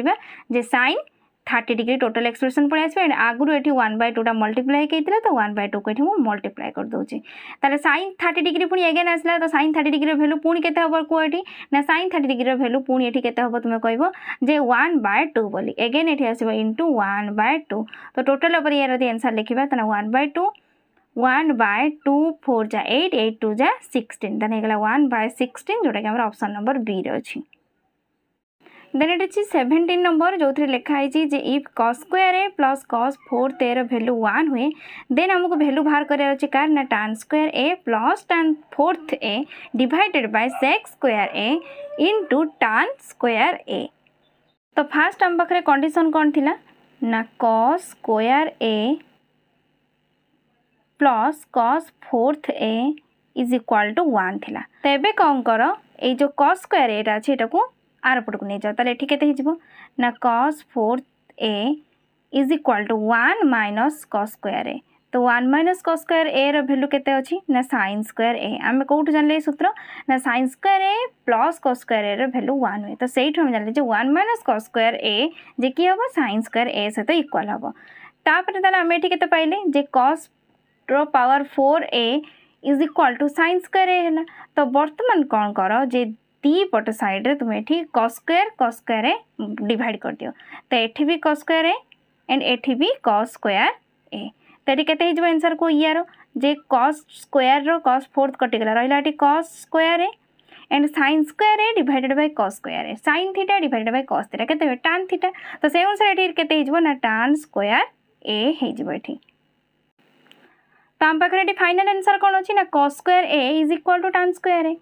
যে sine thirty degree total expression পড়ে আসবে এন্ড আগর এটি ওয়ান বাই টুটা মল্টিপ্লাই হয়েছিল তো ওয়ান বাই টুকে এটি মু মল্টিপ্লাই করেদেছি তাহলে সাইন থার্টি ডিগ্রি পুঁ এগেন আসলা তো সাইন থার্টি ডিগ্রির ভ্যালু পুঁ কেতে হব কুহ এটি না সাইন থার্টি ডিগ্রির ভ্যালু পুঁ এটি কেতে হব তুমি কহব যে ওয়ান বাই টু বলি এগেন এটি আসবে ইন্টু ওয়ান বাই টু তো টোটাল উপরে ইয়ার যদি এনসার লিখবা তাহলে one by two one by two four जा एट एट टू जा सिक्सटीन देन होगा वन बै सिक्सटन जोटा कि आम नंबर बी रही देन ये सेवेन्टीन नंबर जो थी लिखाई जे if cos square plus cos four तेर भैल्यू वन हुए देन आमको भैल्यू बाहर कर tan square A plus tan fourth A divided by sec square A into tan square A तो फास्ट आम पाखे कंडीशन कौन थी ना cos square A plus cos fourth A is equal to one ଥିଲା ତେବେ କ'ଣ କର ଏଇ ଯେଉଁ କସ୍ ସ୍କୋୟାର୍ ଏଇଟା ଅଛି ଏଇଟାକୁ ଆର ପଟକୁ ନେଇଯାଅ ତାହେଲେ ଏଠି କେତେ ହେଇଯିବ ନା cos fourth A is equal to one minus cos square A ତ ୱାନ୍ ମାଇନସ୍ କସ୍ ସ୍କୋୟାର୍ ଏର ଭ୍ୟାଲୁ କେତେ ଅଛି ନା ସାଇନ୍ ସ୍କୋୟାର୍ ଏ ଆମେ କେଉଁଠୁ ଜାଣିଲେ ଏଇ ସୂତ୍ର ନା sine square A plus cos square ଏର ଭ୍ୟାଲୁ ୱାନ୍ ହୁଏ ତ ସେଇଠୁ ଆମେ ଜାଣିଲେ ଯେ one minus cos square A ଯେ କି ହେବ ସାଇନ୍ ସ୍କୋୟାର୍ ଏ ସହିତ ଇକ୍ୱାଲ୍ ହେବ ତାପରେ ତାହେଲେ ଆମେ ଏଠି କେତେ ପାଇଲେ ଯେ cos power four A is equal to sine square A ହେଲା ତ ବର୍ତ୍ତମାନ କ'ଣ କର ଯେ ଦୁଇ ପଟ ସାଇଡ଼୍ରେ ତୁମେ ଏଠି କ ସ୍କୋୟାର୍ କ ସ୍କୋୟାର୍ ଏ ଡିଭାଇଡ଼୍ କରିଦିଅ ତ ଏଠି ବି କ ସ୍କୋୟାର୍ ଏ ଆଣ୍ଡ ଏଠି ବି କସ୍ ସ୍କୋୟାର୍ ଏ ତ ଏଠି କେତେ ହେଇଯିବ ଆନ୍ସର୍ କେଉଁ ଇଆର ଯେ କସ୍ ସ୍କୋୟାର୍ର କସ୍ ଫୋର୍ଥ କଟିଗଲା ରହିଲା ଏଠି cos square A and sine square A divided by cos square A sine theta divided by cos theta କେତେ ଟାନ୍ ଥିଟା ତ ସେଇ ଅନୁସାରେ ଏଠି କେତେ ହେଇଯିବ ନା ଟାନ୍ ସ୍କୋୟାର୍ ଏ ହେଇଯିବ ଏଠି तो आम पाखे फाइनाल आनसर कौन अच्छी ना cos square A is equal to tan square A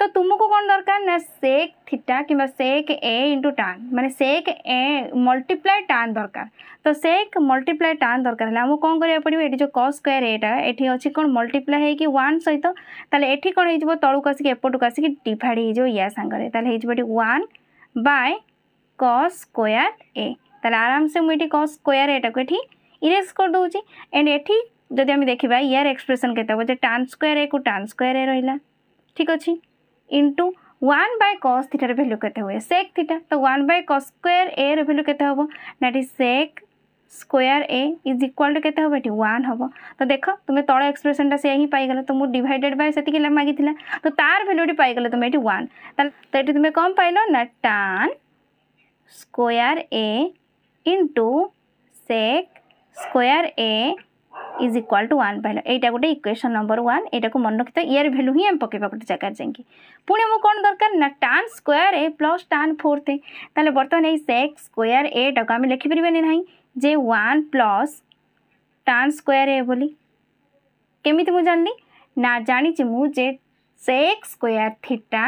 तो तुमको कौन दरकार ना सेक थीटा कि सेक ए इंटु टान मैंने सेक ए मल्टीप्लाय टान दरकार तो सेक मल्टीप्लाय टान दरकार आमको कौन कराया पड़ो ये जो क स्क्वयर एटा ये अच्छी कौन मल्टीप्लाय कि वन सहित तेल ये कौन हो तौक आसिक एपटक आसिक डिड हो सागर तेल हो one by cos square A तेल आराम से मुझे क स्क्वयर एटा को ये इरेज करदे एंड एटी ଯଦି ଆମେ ଦେଖିବା ୟାର ଏକ୍ସପ୍ରେସନ୍ କେତେ যে টান স্কোয়ার এ কু টান স্কোয়ার এ রহিলা ঠিক আছে ইনটু ওয়ান বাই কস থিটার ভ্যালু কেতে হুয়ে সেক থিটা তো one by cos square A র ভ্যালু কেতে হব না এটি sec square A is equal to কেতে হব এটি ওয়ান হব তো দেখ তুমি তল এক্সপ্রেসনটা সে হি পাইগল তো মু ডিভাইডেড বাই সেতিকি মাগিলা তো তার ভ্যালুটি এটি পাইগল তুমি এটি ওয়ান তাহলে তো এটি তুমি কম পাইল না tan square A into sec square A is equal to one ପାଇଲ ଏଇଟା ଗୋଟେ ଇକ୍ୱେସନ୍ ନମ୍ବର ୱାନ୍ ଏଇଟାକୁ ମନେ ରଖିଥିବା ଇୟର ଭ୍ୟାଲ୍ୟୁ ହିଁ ଆମେ ପକାଇବା ଗୋଟେ ଜାଗାରେ ଯାଇକି ପୁଣି ଆମକୁ କ'ଣ ଦରକାର ନା tan square A plus tan four three ତାହେଲେ ବର୍ତ୍ତମାନ ଏଇ ସେକ୍ସ ସ୍କୋୟାର ଏଟାକୁ ଆମେ ଲେଖିପାରିବାନି ନାହିଁ ଯେ one plus tan square A ବୋଲି କେମିତି ମୁଁ ଜାଣିଲି ନା ଜାଣିଛି ମୁଁ ଯେ sec square theta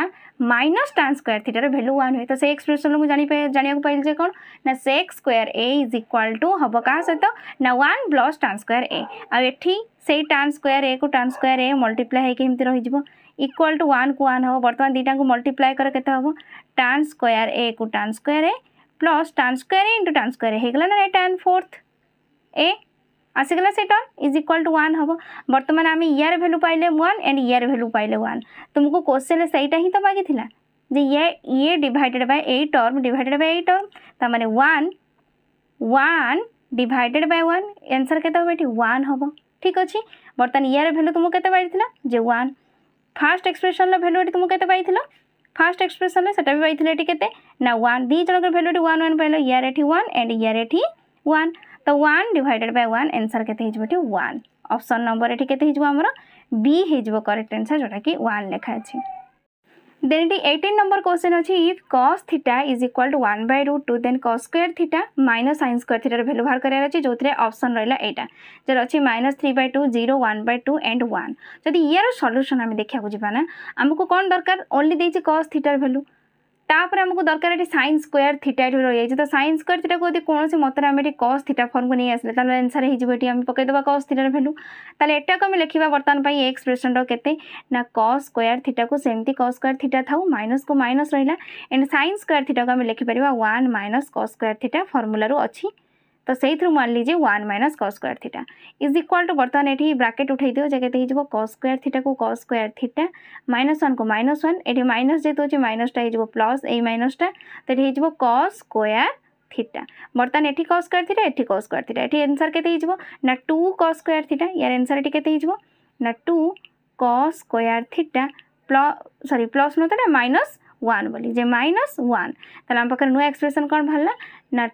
minus tan square थीटार भैल्यू वन हुए तो से एक्सप्रेसन मुझे जानवाक पाइली जे कौन ना sec square A is equal to हम क्या सहित ना one plus tan square A आठी से टैन स्क्वयर ए को टैन स्क्वयर ए मल्टीप्लाए होती रही है इक्वाल टू वन को वन हम हाँ, बर्तमान दुटा को मल्टीप्लाए कर के हम टैन स्क्वयर ए को tan square A plus tan square A into tan square होगा ना फोर्थ ए আসিগলা সে term is equal to one হব বর্তমানে আমি ইয়ার ভ্যালু পাইলে ওয়ান অ্যান্ড ইয়ার ভ্যালু পাইলে ওয়ান তুমি কোশ্চেন সেইটা হি তো মাগিলা যে ইয়ে ইয়ে ডিভাইডেড বাই এই টর্ম ডিভাইডেড বাই এই টর্ম তার মানে one one divided by one answer কেতে হবে এটি ওয়ান হব ঠিক আছে বর্তমানে ইয়ার ভ্যালু তুমি কেতে পাই যে ওয়ান ফার্স্ট এক্সপ্রেসনর ভ্যালু এটি তুমি কেতে পাইছিল ফার্স্ট এক্সপ্রেসন সেটা বি পাইছিল এটি কেতে না ওয়ান দুই জনকর ভ্যালু এটি ওয়ান ওয়ান পাইল ইয়ার এটি ওয়ান অ্যান্ড ইয়ার এটি ওয়ান ତ one divided by one answer କେତେ ହେଇଯିବ ଏଠି ୱାନ୍ ଅପସନ୍ ନମ୍ବର ଏଠି କେତେ ହେଇଯିବ ଆମର ବି ହେଇଯିବ କରେକ୍ଟ ଆନ୍ସର୍ ଯେଉଁଟାକି ୱାନ୍ ଲେଖା ଅଛି ଦେନ୍ ଏଠି ଏଇଟିନ୍ ନମ୍ବର କ୍ୱେଶ୍ଚନ୍ ଅଛି if cos theta is equal to one by root two then cos square theta minus sine square ଥିଟାର ଭ୍ୟାଲୁ ବାହାର କରିବାର ଅଛି ଯେଉଁଥିରେ ଅପସନ୍ ରହିଲା ଏଇଟା ଯାହାର ଅଛି minus three by two zero one by two and one ଯଦି ଇଆର ସଲ୍ୟୁସନ୍ ଆମେ ଦେଖିବାକୁ ଯିବା ନା ଆମକୁ କ'ଣ ଦରକାର ଓନ୍ଲି ଦେଇଛି କସ୍ ଥିଟାର ଭ୍ୟାଲୁ तापर आमको दरकार सैन स्क्यर थीटा ये रही है तो सैन स्क्यर थीटा को यदि कौन मत में कस थीटा फर्म को नहीं आसने तो एनसर होती पकईदे कस थीटार भैल्यू तेल एटाक आम लिखा बर्तन पर एक्सप्रेसन रेत ना कस स्क्यर थीटा को सेमती कस स्क्यर थीटा था माइनस को माइनस रहा एंड सैन स्क्यर थीटा को आम लिखिपर one minus cos square theta formula अच्छी तो से मान one minus cos square theta is equal to बर्तमान ये ब्राकेट उठाई दिव जैसे हो कस स्क्वयर थीटा को cos square theta minus one को माइनस वन ये माइनस जेहत तो हो माइनसटा हो प्लस यही माइनसटा तो ये हो स्क्वयर थीटा बर्तमान ये कस स्क्वयर थीटा ये कस स्क्वयर थीटा ये आंसर के ना टू कस स्क्वयर थीटा यार आंसर ये ना टू कस स्क्वयर थीटा प्लस सरी प्लस नुत माइनस वन बोली जे माइनस वन तो आम पाखे नुआ एक्सप्रेसन कौन बाहर ना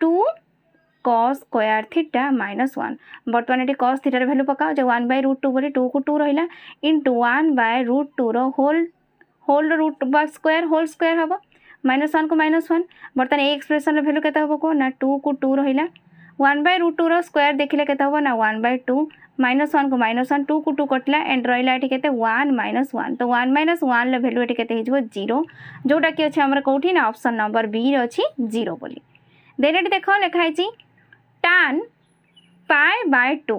to cos square theta minus one बर्तमान ये कस थीटार भैल्यू पका जो वन बै रुट टू बोली टू को टू रहा इंटु वन बै रुट टूर whole whole root square whole square हे माइनस वन को माइनस वन बर्तमान ये एक्सप्रेसन रैल्यू के ना टू को टू रहा वन बै रुट टूर स्क्यर देखे के one by two minus one को माइनस वन टू को टू कटा एंड रहा ये वन माइनस वन तो वन माइनस वन रैल्यू ये जीरो जोटा कि अच्छे कौटी ना अप्सन नंबर बी रही जीरो देन ये देख लिखाई tan pi by 2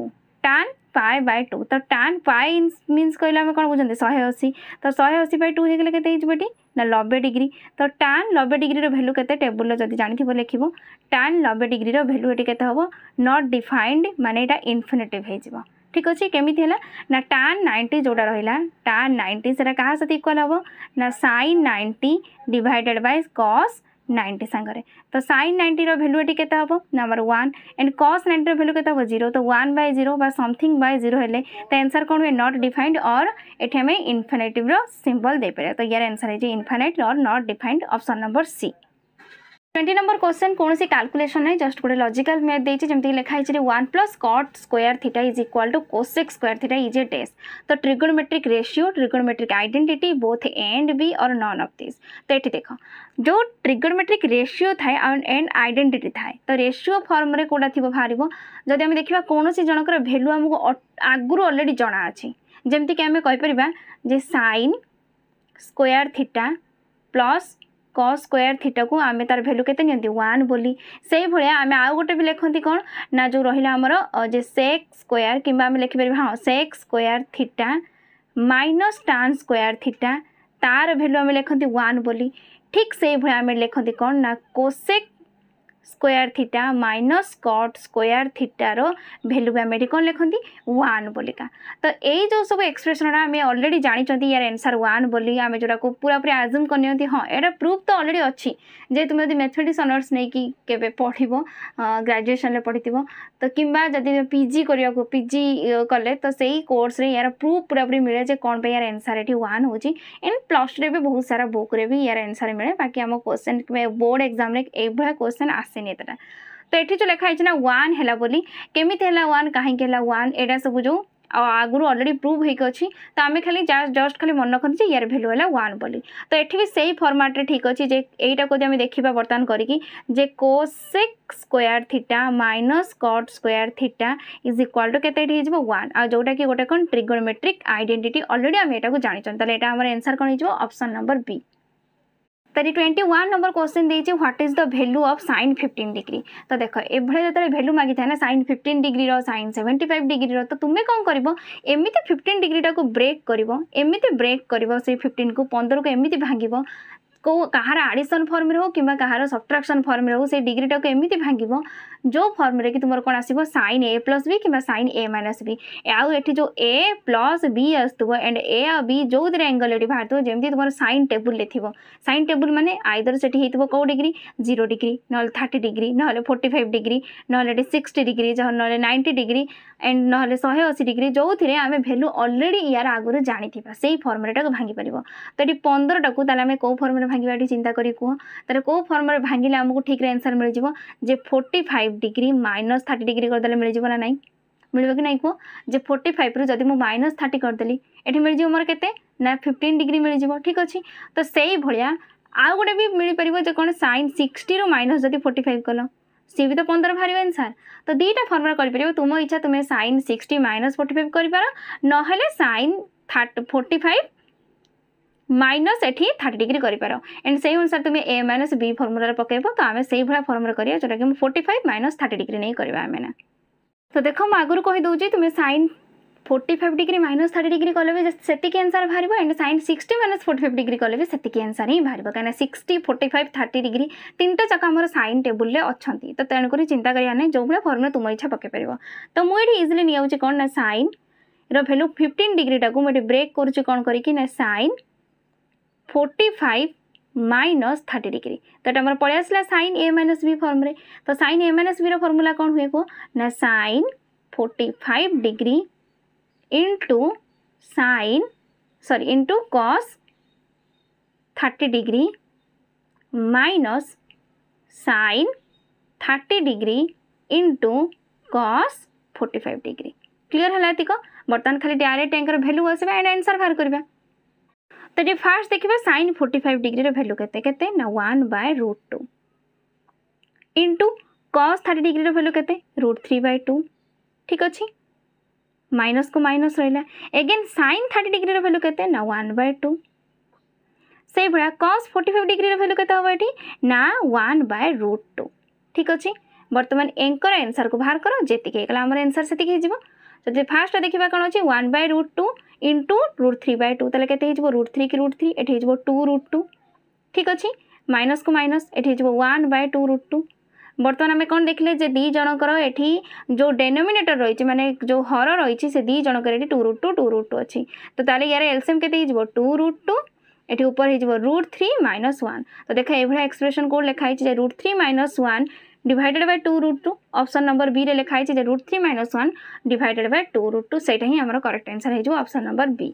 tan pi by 2 तो tan पाए means कोई कौन बोलते शहे अशी तो शहे अशी उसी by 2 है ना लॉबे डिग्री तो tan लॉबे डिग्री का के कहते जब जानी थी वो लिखी हो डिग्री का ये ऐसे कहता होगा not माने ये infinitive है ठीक अच्छे केमी है ना टैन नाइंटी जोड़ा रहा टैन नाइंटी से क्या सहित इक्वाल हे ना sine ninety divided by cos 90 સંગરે તો sin 90 નો વેલ્યુ કેતા હોબો નંબર 1 એન્ડ cos 90 વેલ્યુ કેતા હોબો 0 તો 1 / 0 બાય સમથિંગ બાય 0 હેલે તો આન્સર કોણ હે નોટ ડિફાઇન્ડ ઓર એથે મે ઇન્ફિનીટી નો સિમ્બોલ દે પર તો યાર આન્સર હે infinite or not defined option number C twenty number question कौन से काल्कुलेसन नहीं जस्ट गोटे लजिकाल मैथ देती जमी लिखाई है one plus cot square theta is equal to cosec square theta is A डेस तो trigonometric ratio trigonometric identity both and B और नन ऑफ दिस तो ये देख जो ट्रिगोनोमेट्रिक रेशियो थाए एंड आइडेंटिटी थाए तो रेशियो फर्म रे कौटा थी बाहर जदि आम देखा कौन से जनकर भैल्यू आमको आगुरी अलरेडी जना अच्छी जमीक आम कहीपर जे sine square theta plus cos square ଥିଟାକୁ ଆମେ ତାର ଭ୍ୟାଲୁ କେତେ ନିଅନ୍ତି ୱାନ୍ ବୋଲି ସେଇଭଳିଆ ଆମେ ଆଉ ଗୋଟେ ବି ଲେଖନ୍ତି କ'ଣ ନା ଯେଉଁ ରହିଲା ଆମର ଯେ ସେକ୍ ସ୍କୋୟାର କିମ୍ବା ଆମେ ଲେଖିପାରିବା ହଁ sec square theta minus tan square theta ତାର ଭ୍ୟାଲୁ ଆମେ ଲେଖନ୍ତି ୱାନ୍ ବୋଲି ଠିକ୍ ସେଇଭଳିଆ ଆମେ ଲେଖନ୍ତି କ'ଣ ନା cosec square theta minus cot square থিটার ভ্যালুকে আমি এটি କ'ଣ ଲେଖନ୍ତି ୱାନ୍ ବୋଲିକା ତ ଏଇ ଯେଉଁ ସବୁ ଏକ୍ସପ୍ରେସନ୍ଟା ଆମେ ଅଲରେଡ଼ି ଜାଣିଛନ୍ତି ୟାର ଆନ୍ସର୍ ୱାନ୍ ବୋଲି ଆମେ ଯେଉଁଟାକୁ ପୁରାପୁରି ଆଜୁମ୍ କରିନିଅନ୍ତି ହଁ ଏଇଟା ପ୍ରୁଫ୍ ତ ଅଲରେଡ଼ି ଅଛି ଯେ ତୁମେ ଯଦି ମେଥମେଟିକ୍ସ ଅନର୍ସ ନେଇକି କେବେ ପଢ଼ିବ ଗ୍ରାଜୁଏସନ୍ରେ ପଢ଼ିଥିବ ତ କିମ୍ବା ଯଦି ପି ଜି କରିବାକୁ ପି ଜି କଲେ ତ ସେଇ କୋର୍ସରେ ୟାର ପ୍ରୁଫ୍ ପୁରାପୁରି ମିଳେ ଯେ କ'ଣ ପାଇଁ ୟାର ଆନ୍ସର୍ ଏଠି ୱାନ୍ ହେଉଛି ଏଣ୍ଡ ପ୍ଲସ୍ ଟୁରେ ବି ବହୁତ ସାରା ବୁକ୍ରେ ବି ୟାର ଆନ୍ସର୍ ମିଳେ ବାକି ଆମ କୋଶ୍ଚେନ୍ ବୋର୍ଡ଼ ଏକ୍ଜାମ୍ରେ ଏଇଭଳିଆ କୋଶ୍ଚେନ୍ ଆସେ আসেনি এতটা তো এটি যে লেখা হয়েছে না ওয়ান হেলা বলি কেমিতি হেলা ওয়ান কাহিকি হেলা ওয়ান এটা সবু যে ଆଗରୁ ଅଲରେଡ଼ି ପ୍ରୁଭ୍ ହେଇକି ଅଛି ତ ଆମେ ଖାଲି ଜଷ୍ଟ ଖାଲି ମନେ ରଖନ୍ତି ଯେ ୟାର ଭ୍ୟାଲୁ ହେଲା ୱାନ୍ ବୋଲି ତ ଏଠି ବି ସେଇ ଫର୍ମାଟ୍ରେ ଠିକ୍ ଅଛି ଯେ ଏଇଟାକୁ ଯଦି ଆମେ ଦେଖିବା ବର୍ତ୍ତମାନ କରିକି ଯେ cosec square theta minus cot square theta is equal to କେତେ ଏଠି ହେଇଯିବ ୱାନ୍ ଆଉ ଯେଉଁଟାକି ଗୋଟେ କ'ଣ ଟ୍ରିଗୋନମେଟ୍ରିକ୍ ଆଇଡେଣ୍ଟିଟି ଅଲରେଡ଼ି ଆମେ ଏଟାକୁ ଜାଣିଛନ୍ତି ତାହେଲେ ଏଇଟା ଆମର ଏନ୍ସର୍ କ'ଣ ହେଇଯିବ ଅପସନ୍ ନମ୍ବର ବି ତାରି ଟ୍ୱେଣ୍ଟି ୱାନ୍ ନମ୍ବର କ୍ୱେଶ୍ଚିନ୍ ଦେଇଛି what is the value of sine fifteen degree ତ ଦେଖ ଏଭଳି ଯେତେବେଳେ ଭ୍ୟାଲ୍ୟୁ ମାଗିଥାଏ ନା ସାଇନ୍ ଫିଫ୍ଟିନ୍ ଡିଗ୍ରୀର ସାଇନ୍ ସେଭେଣ୍ଟି ଫାଇଭ୍ ଡିଗ୍ରୀର ତ ତୁମେ କ'ଣ କରିବ ଏମିତି ଫିଫ୍ଟିନ୍ ଡିଗ୍ରୀଟାକୁ ବ୍ରେକ୍ କରିବ ଏମିତି ବ୍ରେକ୍ କରିବ ସେଇ ଫିଫ୍ଟିନ୍କୁ ପନ୍ଦରକୁ ଏମିତି ଭାଙ୍ଗିବ कौ कह आडिशन फर्म रो कि कहार सब्ट्राक्शन फर्म रो से डिग्री टाक एम भांग जो फर्म्रे कि तुम कौन आस ए प्लस बी कि सैन ए माइनस आउ आठ जो ए प्लस बी आसो एंड ए आई जो एंगल ये बाहर थोड़ा जमी तुम सैन टेबुल थी सैन टेबुल मैंने आईदर से कौ डिग्री जीरो डिग्री ना थर्ट डिग्री ना फोर्टी फाइव डिग्री ना सिक्सटी डिग्री जहाँ ना नाइंटी डिग्री एंड ना शहे अशी डिग्री जो थे आम भैल्यू अलरेडी इगुरी जाथ्वा से ही फर्म्रेटा भांगी पार तो ये पंद्रह टाक आम कौ फर्मुला भांगा चिंता करी कह तेरे कौ फर्मूल भांगे आमको ठीक आंसर मिल जाव forty five degree minus thirty degree करदे मिल जाव ना मिल कि नहीं कह जो फोर्टी फाइव रू जब माइनस थर्टी करदेली ये मिल जाव मोर के ना फिफ्टन डिग्री मिल जाव ठीक अच्छे तो से भाया आउ गोटे भी मिल पार जो कौन सैन सिक्सटी माइनस जब फोर्टी फाइव कल सी भी तो पंदर बाहर आंसर तो दुटा फर्मूला कर तुम इच्छा तुम्हें सैन सिक्सटी माइनस फोर्टिफाइव कर सैन थर्ट फोर्टिफाइव মাইনস এটি থার্টি ডিগ্রি করিপার এন্ড সেই অনুসারে তুমি এ মাইনস বি ফর্মুলার পকাইব তো আমি সেইভাবে ফর্মুলা করিয়া যেটাকি আমি forty five minus thirty degree নেই করা আমি না তো দেখ মু আগর কহিদেছি তুমি sine forty five degree minus thirty degree কলে বি সেতিকি আনসার বাহার and sine sixty minus forty five degree কলে বি সেতিকি আনসার হি বাহার কিনা sixty forty five thirty degree তিনটা যাক আমার সাইন টেবুলে অনেক তো তেণুক চিন্তা করিয়া না যেভাবে ফর্মুলা তুম ইচ্ছা পকাই পার তো মু এটি ইজিলি নিয়ে যাচ্ছি কোণ না সাইন ভ্যালু ফিফটিন ডিগ্রিটা মু এটি ব্রেক করছি কোণ করি না sine forty five minus thirty degree तो ये आम पलि आसा सैन ए माइनस बी फर्म्रे तो सैन ए माइनस बी रमुला कौन हुए कह ना sin forty five degree into sin सरी into cos thirty degree minus sin thirty degree into cos forty five degree clear है बर्तमान खाली डायरेक्ट टैंकर भैल्यू बस एंड आनसर बाहर करवा तो ये फास्ट देखिए sin forty five degree value के one by root two into cos thirty degree value के रुट थ्री बै टू ठीक अच्छे माइनस को माइनस रहा again sin thirty degree value के वन बै टू से भाया cos forty five degree value के हम ये ना वन बै रुट टू ठीक अच्छे बर्तमान एंकर एनसर को बाहर कर जी आमर एनसर से ଯଦି ଫାର୍ଷ୍ଟଟା ଦେଖିବା କ'ଣ ଅଛି one by root two into root three by two ତାହେଲେ କେତେ ହେଇଯିବ ରୁଟ୍ ଥ୍ରୀ କି ରୁଟ୍ ଥ୍ରୀ ଏଠି ହେଇଯିବ ଟୁ ରୁଟ୍ ଟୁ ଠିକ୍ ଅଛି ମାଇନସ୍କୁ ମାଇନସ୍ ଏଠି ହେଇଯିବ one by two root two বর্তমান আমি কোণ দেখলে যে দুই জনকর এটি যে ডেনোমিনেটর রয়েছে মানে যে হর রয়েছে সে দুই জনকর এটি two root two two root two অছি তো তাহলে ইয়ার এলসিএম কেতে হয়ে যাব টু রুট টু এটি উপর হয়ে যাব রুট থ্রি মাইনস ওয়ান তো দেখা এইভাবে এক্সপ্রেসন কোড লেখা হয়েছে যে root three minus one divided by two root two option number B लिखाई root three minus one divided by two root two से ही आम correct answer option number B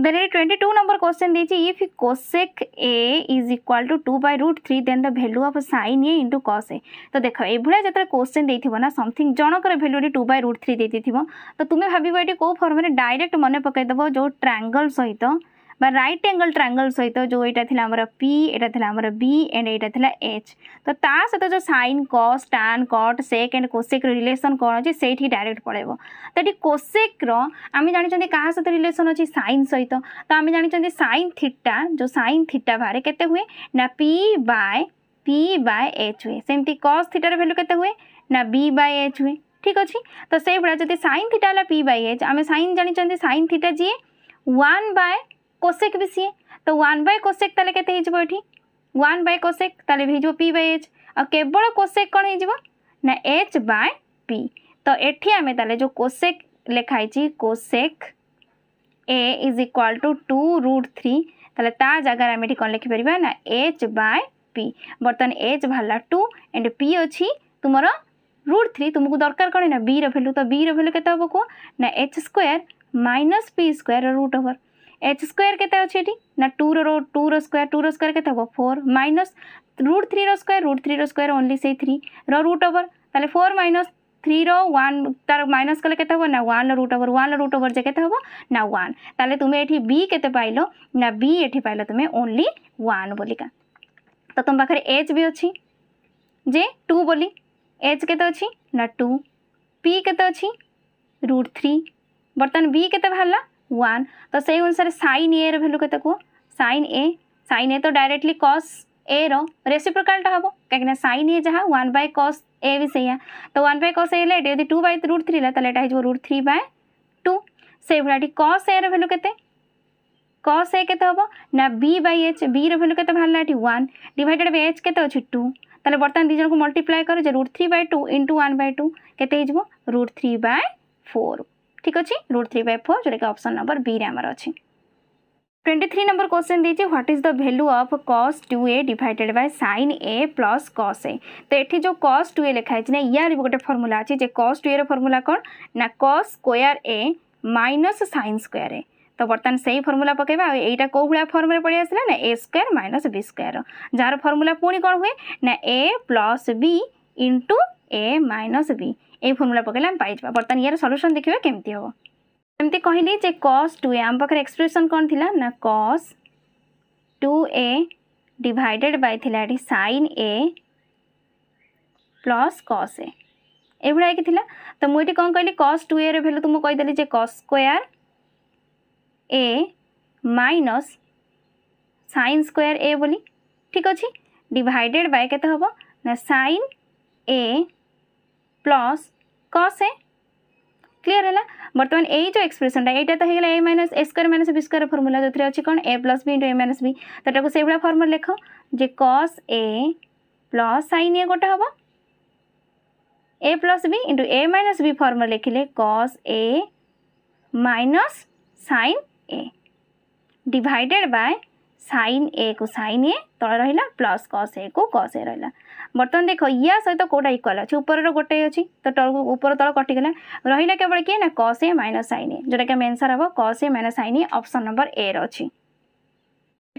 then ये ट्वेंटी टू नंबर क्वेश्चन देखिए if cosec A is equal to two by root three then the value of sin A into cos A तो देख यहाँ जितने question देव ना समथिंग जनकर भैल्यूटी to by root three देती थो तो तुम्हें भाव ये कौ में डायरेक्ट मन पकईदेव जो ट्रांगल सहित বা রাইট আঙ্গল ট্রাঙ্গল সহিত যে এটা লা আমার পি এটা লা আমার বি এন্ড এটা লা এচ তো তা সহিত যে sine cos tan cot sec and cosec relation কোণ অছে সেইটি ডাইরেক্ট পড়াইব তো এটি কোসেক্র আমি জাঁচান কাহা সহিত রিলেসন অছে সাইন সহিত তো আমি জাঁচান সাইন থিটা যে সাইন থিটা বাহারে কেতে হুয়ে না P by P by H হুয়ে সেমতি কস থিটার ভ্যালু কেতে হুয়ে না বি বাই এচ হুয়ে ঠিক আছে তো সেইভাবে যদি সাইন থিটা হল পি বাই এচ আমি সাইন জাঁচান সাইন থিটা যিয়ে ওয়ান বাই কোশেক বি সিএ তো ওয়ান বাই কোশেক তাহলে কেতে হয়ে এটি ওয়ান বাই কোশেক তাহলে হয়ে পি বাই এচ আবল কোশেক কম হয়ে না এচ বাই পি তো এটি আমি তাহলে যে কোশেক লেখা হয়েছি cosec A is equal to two root three তাহলে তা জায়গায় আমি এটি কম লিখিপার না এচ বাই পি বর্তমান এচ বাহারা টু এন্ড পি অছি তোমার রুট থ্রি তুমি দরকার কনে না বি ভ্যালু তো বি ভ্যালু কেতে হব কুহ না H square minus P square root over H square કેતે અછે એટી ના ટુર રો ટુર સ્ક્વેર ટુર સ્ક્વેર કેતે હବ ફોર માઇનસ રૂટ થ્રીર સ્ક્વેર રૂટ થ્રીર સ્ક્વેર ઓનલી ସେଇ ଥ୍ରୀର ରୁଟ୍ ଓଭର ତାହେଲେ ଫୋର୍ ମାଇନସ୍ থ্রির ওয়ান তার মাইনাস কলে কেতে হব না one root over one root over যে কেতে হব না ওয়ান তাহলে তুমি এটি বি কেতে পাইল না বি এটি পাইল তুমি ওনলি ওয়ান বলিকা তো তোম পাখে এচ বি অছি যে টু বলি এচ কেতে অছি না টু পি কেতে অছি রুট থ্রি বর্তমান বি কেতে বাহারা वन तो से अनुसार सैन ए रैल्यू के सैन ए सैन ए तो डायरेक्टली कस ए रेसीप्रकाटा हम कहीं सैन ए जहाँ वन बै कस ए भी से तो वन बै कस एट यदि टू बै रुट थ्री है तो ये रुट थ्री बै टू से कस ए रैल्यू के कस ए के हम ना B by H B value के बाहर ये वन डिडेड बै एच के टू तेल बर्तमान दिजन को मल्टीप्लाय कर root three by two into one by two के रुट थ्री बै फोर ঠিক আছে রুট থ্রি বাই ফোর যেটাকি অপসন নম্বর বি রে আমার অছি টোয়েন্টি থ্রি নম্বর কোশ্চেন দিয়েছি what is the value of cos two A divided by sine A plus cos এ তো এটি যে কস টু এ লেখা হয়েছে না ইয়ার গোটে ফর্মুলা আছে যে কস টু এর ফর্মুলা কোণ না cos square A minus sine square A তো বর্তমান সেই ফর্মুলা পকাইবা আর এইটা কেউ ভাড়া ফর্মুলা পড়ে আসলে না A square minus B square যার ফর্মুলা পুঁ কোণ হুয়ে না A plus B into A minus B এই ফର୍ମୁଲା ପକାଇଲେ ଆମେ ପାଇଯିବା ବର୍ତ୍ତମାନ ୟାର ସଲ୍ୟୁସନ୍ ଦେଖିବା କେମିତି ହେବ ଏମିତି କହିଲି ଯେ କସ୍ ଟୁ ଏ ଆମ ପାଖରେ ଏକ୍ସପ୍ରେସନ୍ କ'ଣ ଥିଲା ନା cos two A divided by ଥିଲା ଏଠି sine A plus cos A ଏଭଳିଆ ହେଇକି ଥିଲା ତ ମୁଁ ଏଠି କ'ଣ କହିଲି କସ୍ ଟୁ ଏର ଭ୍ୟାଲୁ ତୁମକୁ କହିଦେଲି ଯେ cos square A minus sine square A বলি ঠিক আছে ডিভাইডেড বাই কেতে হব না sine A plus cos A clear है बर्तमान यही जो एक्सप्रेसन यहीटा तो होगा A minus A square minus B square formula जो अच्छे कौन A plus B into A minus B तो टाक से भाया फर्मुला लिख जे कस ए प्लस सैन ए गोटे हम A plus B into A minus B formula लिखिले cos A minus sin A divided by sin A को सैन ए तले रहा प्लस कस ए को कस ए रहा बर्तमान देख या सहित कौटा इक्वाल अच्छे ऊपर गोटे अच्छी तो तल ऊपर तल कटिगला रहा केवल किए ना कस ए माइनस सैन ए जोटा कि आंसर हम cos A minus sin A option number A रही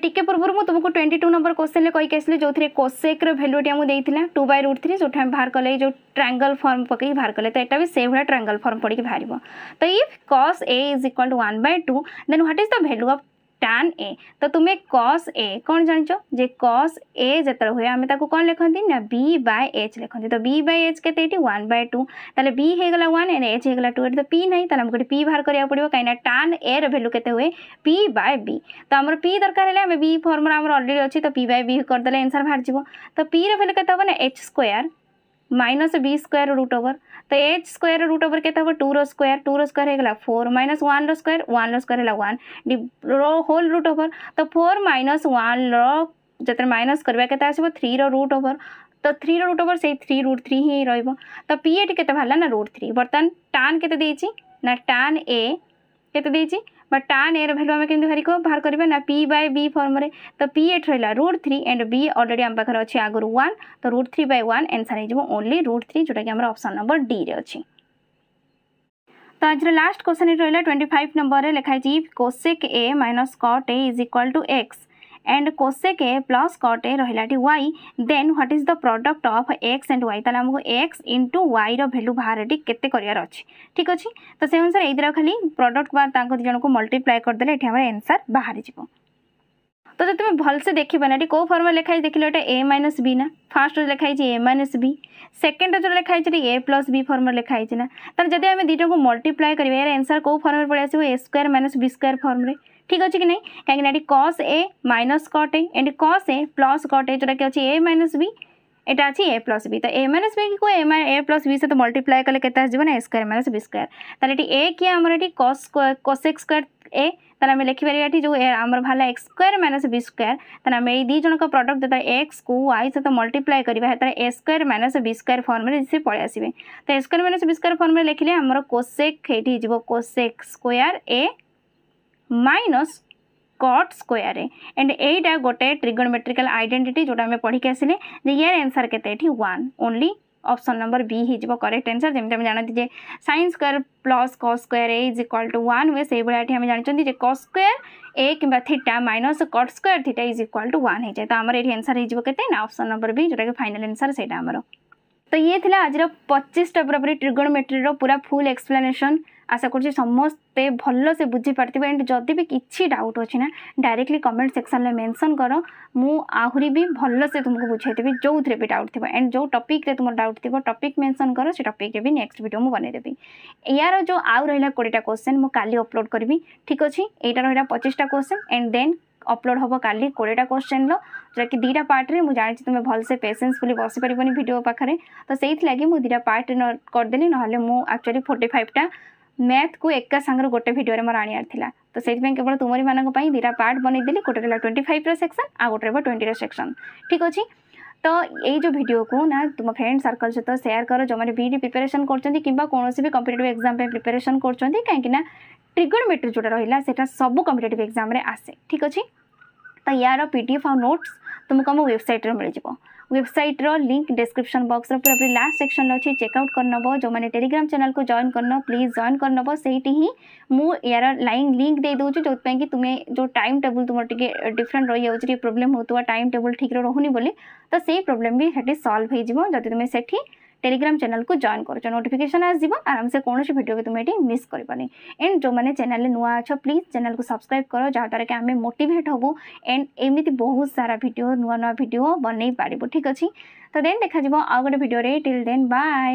टे पूर्व मुझ तुमको ट्वेंटी टू नंबर क्वेश्चन में कहीं जो थे कोसेक भैल्यूटा देखा टू बै रुट थ्री जो बाहर कले जो ट्रांगल फर्म पक बाहर कले तो यहाँ भी से भाया ट्रांगल फर्म पड़ी बाहर तो if cos A is equal to one by two then what is the value of tan A ତ ତୁମେ କସ୍ ଏ କ'ଣ ଜାଣିଛ ଯେ କସ୍ ଏ ଯେତେବେଳେ ହୁଏ ଆମେ ତାକୁ କ'ଣ ଲେଖନ୍ତି ନା ବି ବାଏ ଏଚ୍ ଲେଖନ୍ତି ତ ବି ବାଏ ଏଚ୍ କେତେ ଏଠି ୱାନ୍ ବାଏ ଟୁ ତାହେଲେ ବି ହେଇଗଲା ୱାନ୍ ଏଣ୍ଡ ଏଚ୍ ହେଇଗଲା ଟୁ ଏଠି ତ ପି ନାହିଁ ତାହେଲେ ଆମକୁ ଏଠି ପି ବାହାର କରିବାକୁ ପଡ଼ିବ କାହିଁକିନା ଟାନ୍ ଏର ଭ୍ୟାଲୁ କେତେ ହୁଏ ପି ବାଏ ବି ତ ଆମର ପି ଦରକାର ହେଲେ ଆମେ ବି ଫର୍ମୁଲା ଆମର ଅଲରେଡ଼ି ଅଛି ତ ପି ବାଏ ବି କରିଦେଲେ ଏନ୍ସର୍ ବାହାରିଯିବ ତ ପିର ଭ୍ୟାଲୁ କେତେ ହେବ ନା H square minus B square root over तो एच स्क्वयर रूट ओवर के रो स्क्वयर टूर स्क्वयर है four minus one square one square है वन होल रुट ओवर तो फोर माइनस वन जो माइनस करवा के आसो थ्री रुट ओवर तो थ्री रुट ओवर से थ्री रुट थ्री ही रोक तो पी एटी के बाहर ना रुट थ्री बर्तमान टान के ना टान ए के বা tan ए भैल्यू आम केमी बाहर बाहर करवा ना पी बै बी फर्मे तो पी एट रहा root three and B already आम पाखे अच्छे आगर वन तो root three by one answer only root three जोटा कि अप्सन नंबर डी रे अच्छी तो आज लास्ट क्वेश्चन रहा ट्वेंटी फाइव नंबर लेखाई cosec A minus cot A is equal to X and cosec A plus cot A रहा Y then what is the product of X and Y तेल आमको x into Y रैल्यू बाहर के ठीक अच्छे तो से अनुसार यही खाली प्रडक्ट दुजन को मल्टीप्लाए करदे ये आम एनसर बाहरी जब तो जो तुम भलसे देखिए कौ फर्मुला लिखाई देख लगे ए माइनस बी ना फास्ट रोज लिखाई ए माइनस बी सेकेंड रोज लिखाई ए प्लस बी फर्म लिखाई ना तो जब आम दुटा को मल्टीप्लाए करें यार एनसर कौ फर्म पड़े आस स्क् माइनस बी स्क् फर्म्रे ठीक अच्छे कि नहीं कहीं कस ए माइनस कटे एंड कस ए प्लस कटे जो अच्छे ए माइनस बी एटा अच्छी ए प्लस बी तो ए माइनस बी को ए प्लस बी सहित मल्टीप्लाय कले के ना A square minus B square तेल ए किए आम कस कस एक्स स्क्यर ए तेल आम लिखिपर जो आम बाहर X square minus B square तेल आम यहीजक प्रडक्ट जो एक्स को वाई सहित मल्टीप्लाय करा A square minus B square फर्मुले से पलैसे तो A square minus B square फर्मुले लिखे आम कोशेक्टिव cosec square A minus cot square and यहीटा गोटे ट्रिगोनमेट्रिकल आइडेंटिटी जोटा आम पढ़ी आसिले यार एनसर के one only option number B হয়ে করেক্ট আনসার যেমন আমি জাঁতি যে sine square plus cos square A is equal to one হুয়ে সেইভাবে এটি আমি জাঁচি যে ক স্কোয়ার এ কিংবা theta minus cot square theta is equal to one হয়ে যায় তো আমার এটি আনসার হয়ে কেতে না অপশন নম্বর বি যেটা ফাইনাল আনসার সেইটা আমার তো ইয়ে লা আজর পঁচিশটা পুরোপুরি ট্রিগোনোমেট্রির পুরা ফুল এক্সপ্লেনেসন আশা করছি সমস্তে ভালসে বুঝিপারি এন্ড যদি বি কিছু ডাউট অছি না ডাইরেক্টলি কমেন্ট সেকশনরে মেনশন কর মু আহরি বি ভালসে তুমি বুঝাই দেবি যে বি ডাউট থাকবে এন্ড যে টপিক্রে তোমার ডাউট থাকবে টপিক মেনশন কর সে টপিক্রে বি নেক্সট ভিডিও মু বনাইদেবি ইয়ার যে আউ রহিলা কোড়িটা কোশ্চেন মু কালি অপলোড করবি ঠিক অছি এইটা রহিলা পঁচিশটা কোশ্চেন এন্ড দেন হব ଅପଲୋଡ଼ ହେବ କାଲି କୋଡ଼ିଏଟା କୋଶ୍ଚେନ୍ର ଯେଉଁଟାକି ଦୁଇଟା ପାର୍ଟରେ ମୁଁ ଜାଣିଛି ତୁମେ ଭଲସେ ପେସେନ୍ସ ବୋଲି ବସିପାରିବନି ଭିଡ଼ିଓ ପାଖରେ ତ ସେଇଥିଲାଗି ମୁଁ ଦୁଇଟା ପାର୍ଟ କରିଦେଲି নহলে মু ଆକ୍ଚୁଆଲି ଫୋର୍ଟି ଫାଇଭ୍ଟା ମ୍ୟାଥ୍କୁ ଏକା ସାଙ୍ଗରେ ଗୋଟେ ଭିଡ଼ିଓରେ ମୋର ଆଣିବାର ଥିଲା ତ ସେଥିପାଇଁ କେବଳ ତୁମରିମାନଙ୍କ ପାଇଁ ଦୁଇଟା ପାର୍ଟ ବନେଇଦେଲି ଗୋଟେ ରହିଲା ଟ୍ୱେଣ୍ଟି ଫାଇଭ୍ର ସେକ୍ସନ୍ ଆଉ ଗୋଟେ ରହିବ ଟ୍ୱେଣ୍ଟିର ସେକ୍ସନ୍ ଠିକ୍ ଅଛି ତ ଏଇ ଯେଉଁ ଭିଡ଼ିଓକୁ ନା ତୁମ ଫ୍ରେଣ୍ଡ ସର୍କଲ୍ ସହିତ ସେୟାର କର ଯେଉଁମାନେ ବିଇଡ଼ି ପ୍ରିପାରେସନ୍ କରୁଛନ୍ତି କିମ୍ବା କୌଣସି ବି କମ୍ପିଟେଟିଭ୍ ଏକ୍ଜାମ୍ ପାଇଁ ପ୍ରିପାରେସନ୍ କରୁଛନ୍ତି କାହିଁକିନା ଟ୍ରିଗୋନମେଟ୍ରି ଯେଉଁଟା ରହିଲା ସେଇଟା ସବୁ କମ୍ପିଟେଟିଭ୍ ଏକ୍ଜାମ୍ରେ ଆସେ ଠିକ୍ ଅଛି ତ ୟାର ପି ଡି ଏଫ୍ ଆଉ ନୋଟ୍ସ ତୁମକୁ ଆମ ୱେବସାଇଟ୍ରେ ମିଳିଯିବ वेबसाइट रिंक डिस्क्रिप्सन बक्स पूरापूरी लास्ट सेक्शन अच्छे चेकआउट करनब जो मैंने टेलीग्राम चैनल को जॉन कर प्लीज जॉन कर नब से ही यार लाइन लिंक दे दूँ जो कि तुम्हें जो टाइम टेबुल तुम टे डिफरेन्ट रही जाऊँ प्रोब्लेम हो टाइम टेबुल ठीक रोनी तो सही प्रोब्लेम भी सल्व होती तुम्हें सेठी টেলিগ্রাম চ্যানেলକୁ ଜଏନ୍ କରୁଛ ନୋଟିଫିକେସନ୍ ଆସିଯିବ ଆରାମସେ କୌଣସି ଭିଡ଼ିଓକୁ ତୁମେ ଏଠି ମିସ୍ କରିବନି ଏଣ୍ଡ ଯେଉଁମାନେ ଚ୍ୟାନେଲରେ ନୂଆ ଅଛ ପ୍ଲିଜ୍ ଚ୍ୟାନେଲକୁ ସବସ୍କ୍ରାଇବ୍ କର ଯାହାଦ୍ୱାରା କି ଆମେ ମୋଟିଭେଟ୍ ହେବୁ ଏଣ୍ଡ ଏମିତି ବହୁତ ସାରା ଭିଡ଼ିଓ ନୂଆ ନୂଆ ଭିଡ଼ିଓ ବନେଇ ପାରିବୁ ଠିକ୍ ଅଛି ତ ଦେନ୍ ଦେଖାଯିବ ଆଉ ଗୋଟେ ଭିଡ଼ିଓରେ ଟିଲ୍ ଦେନ୍ ବାଏ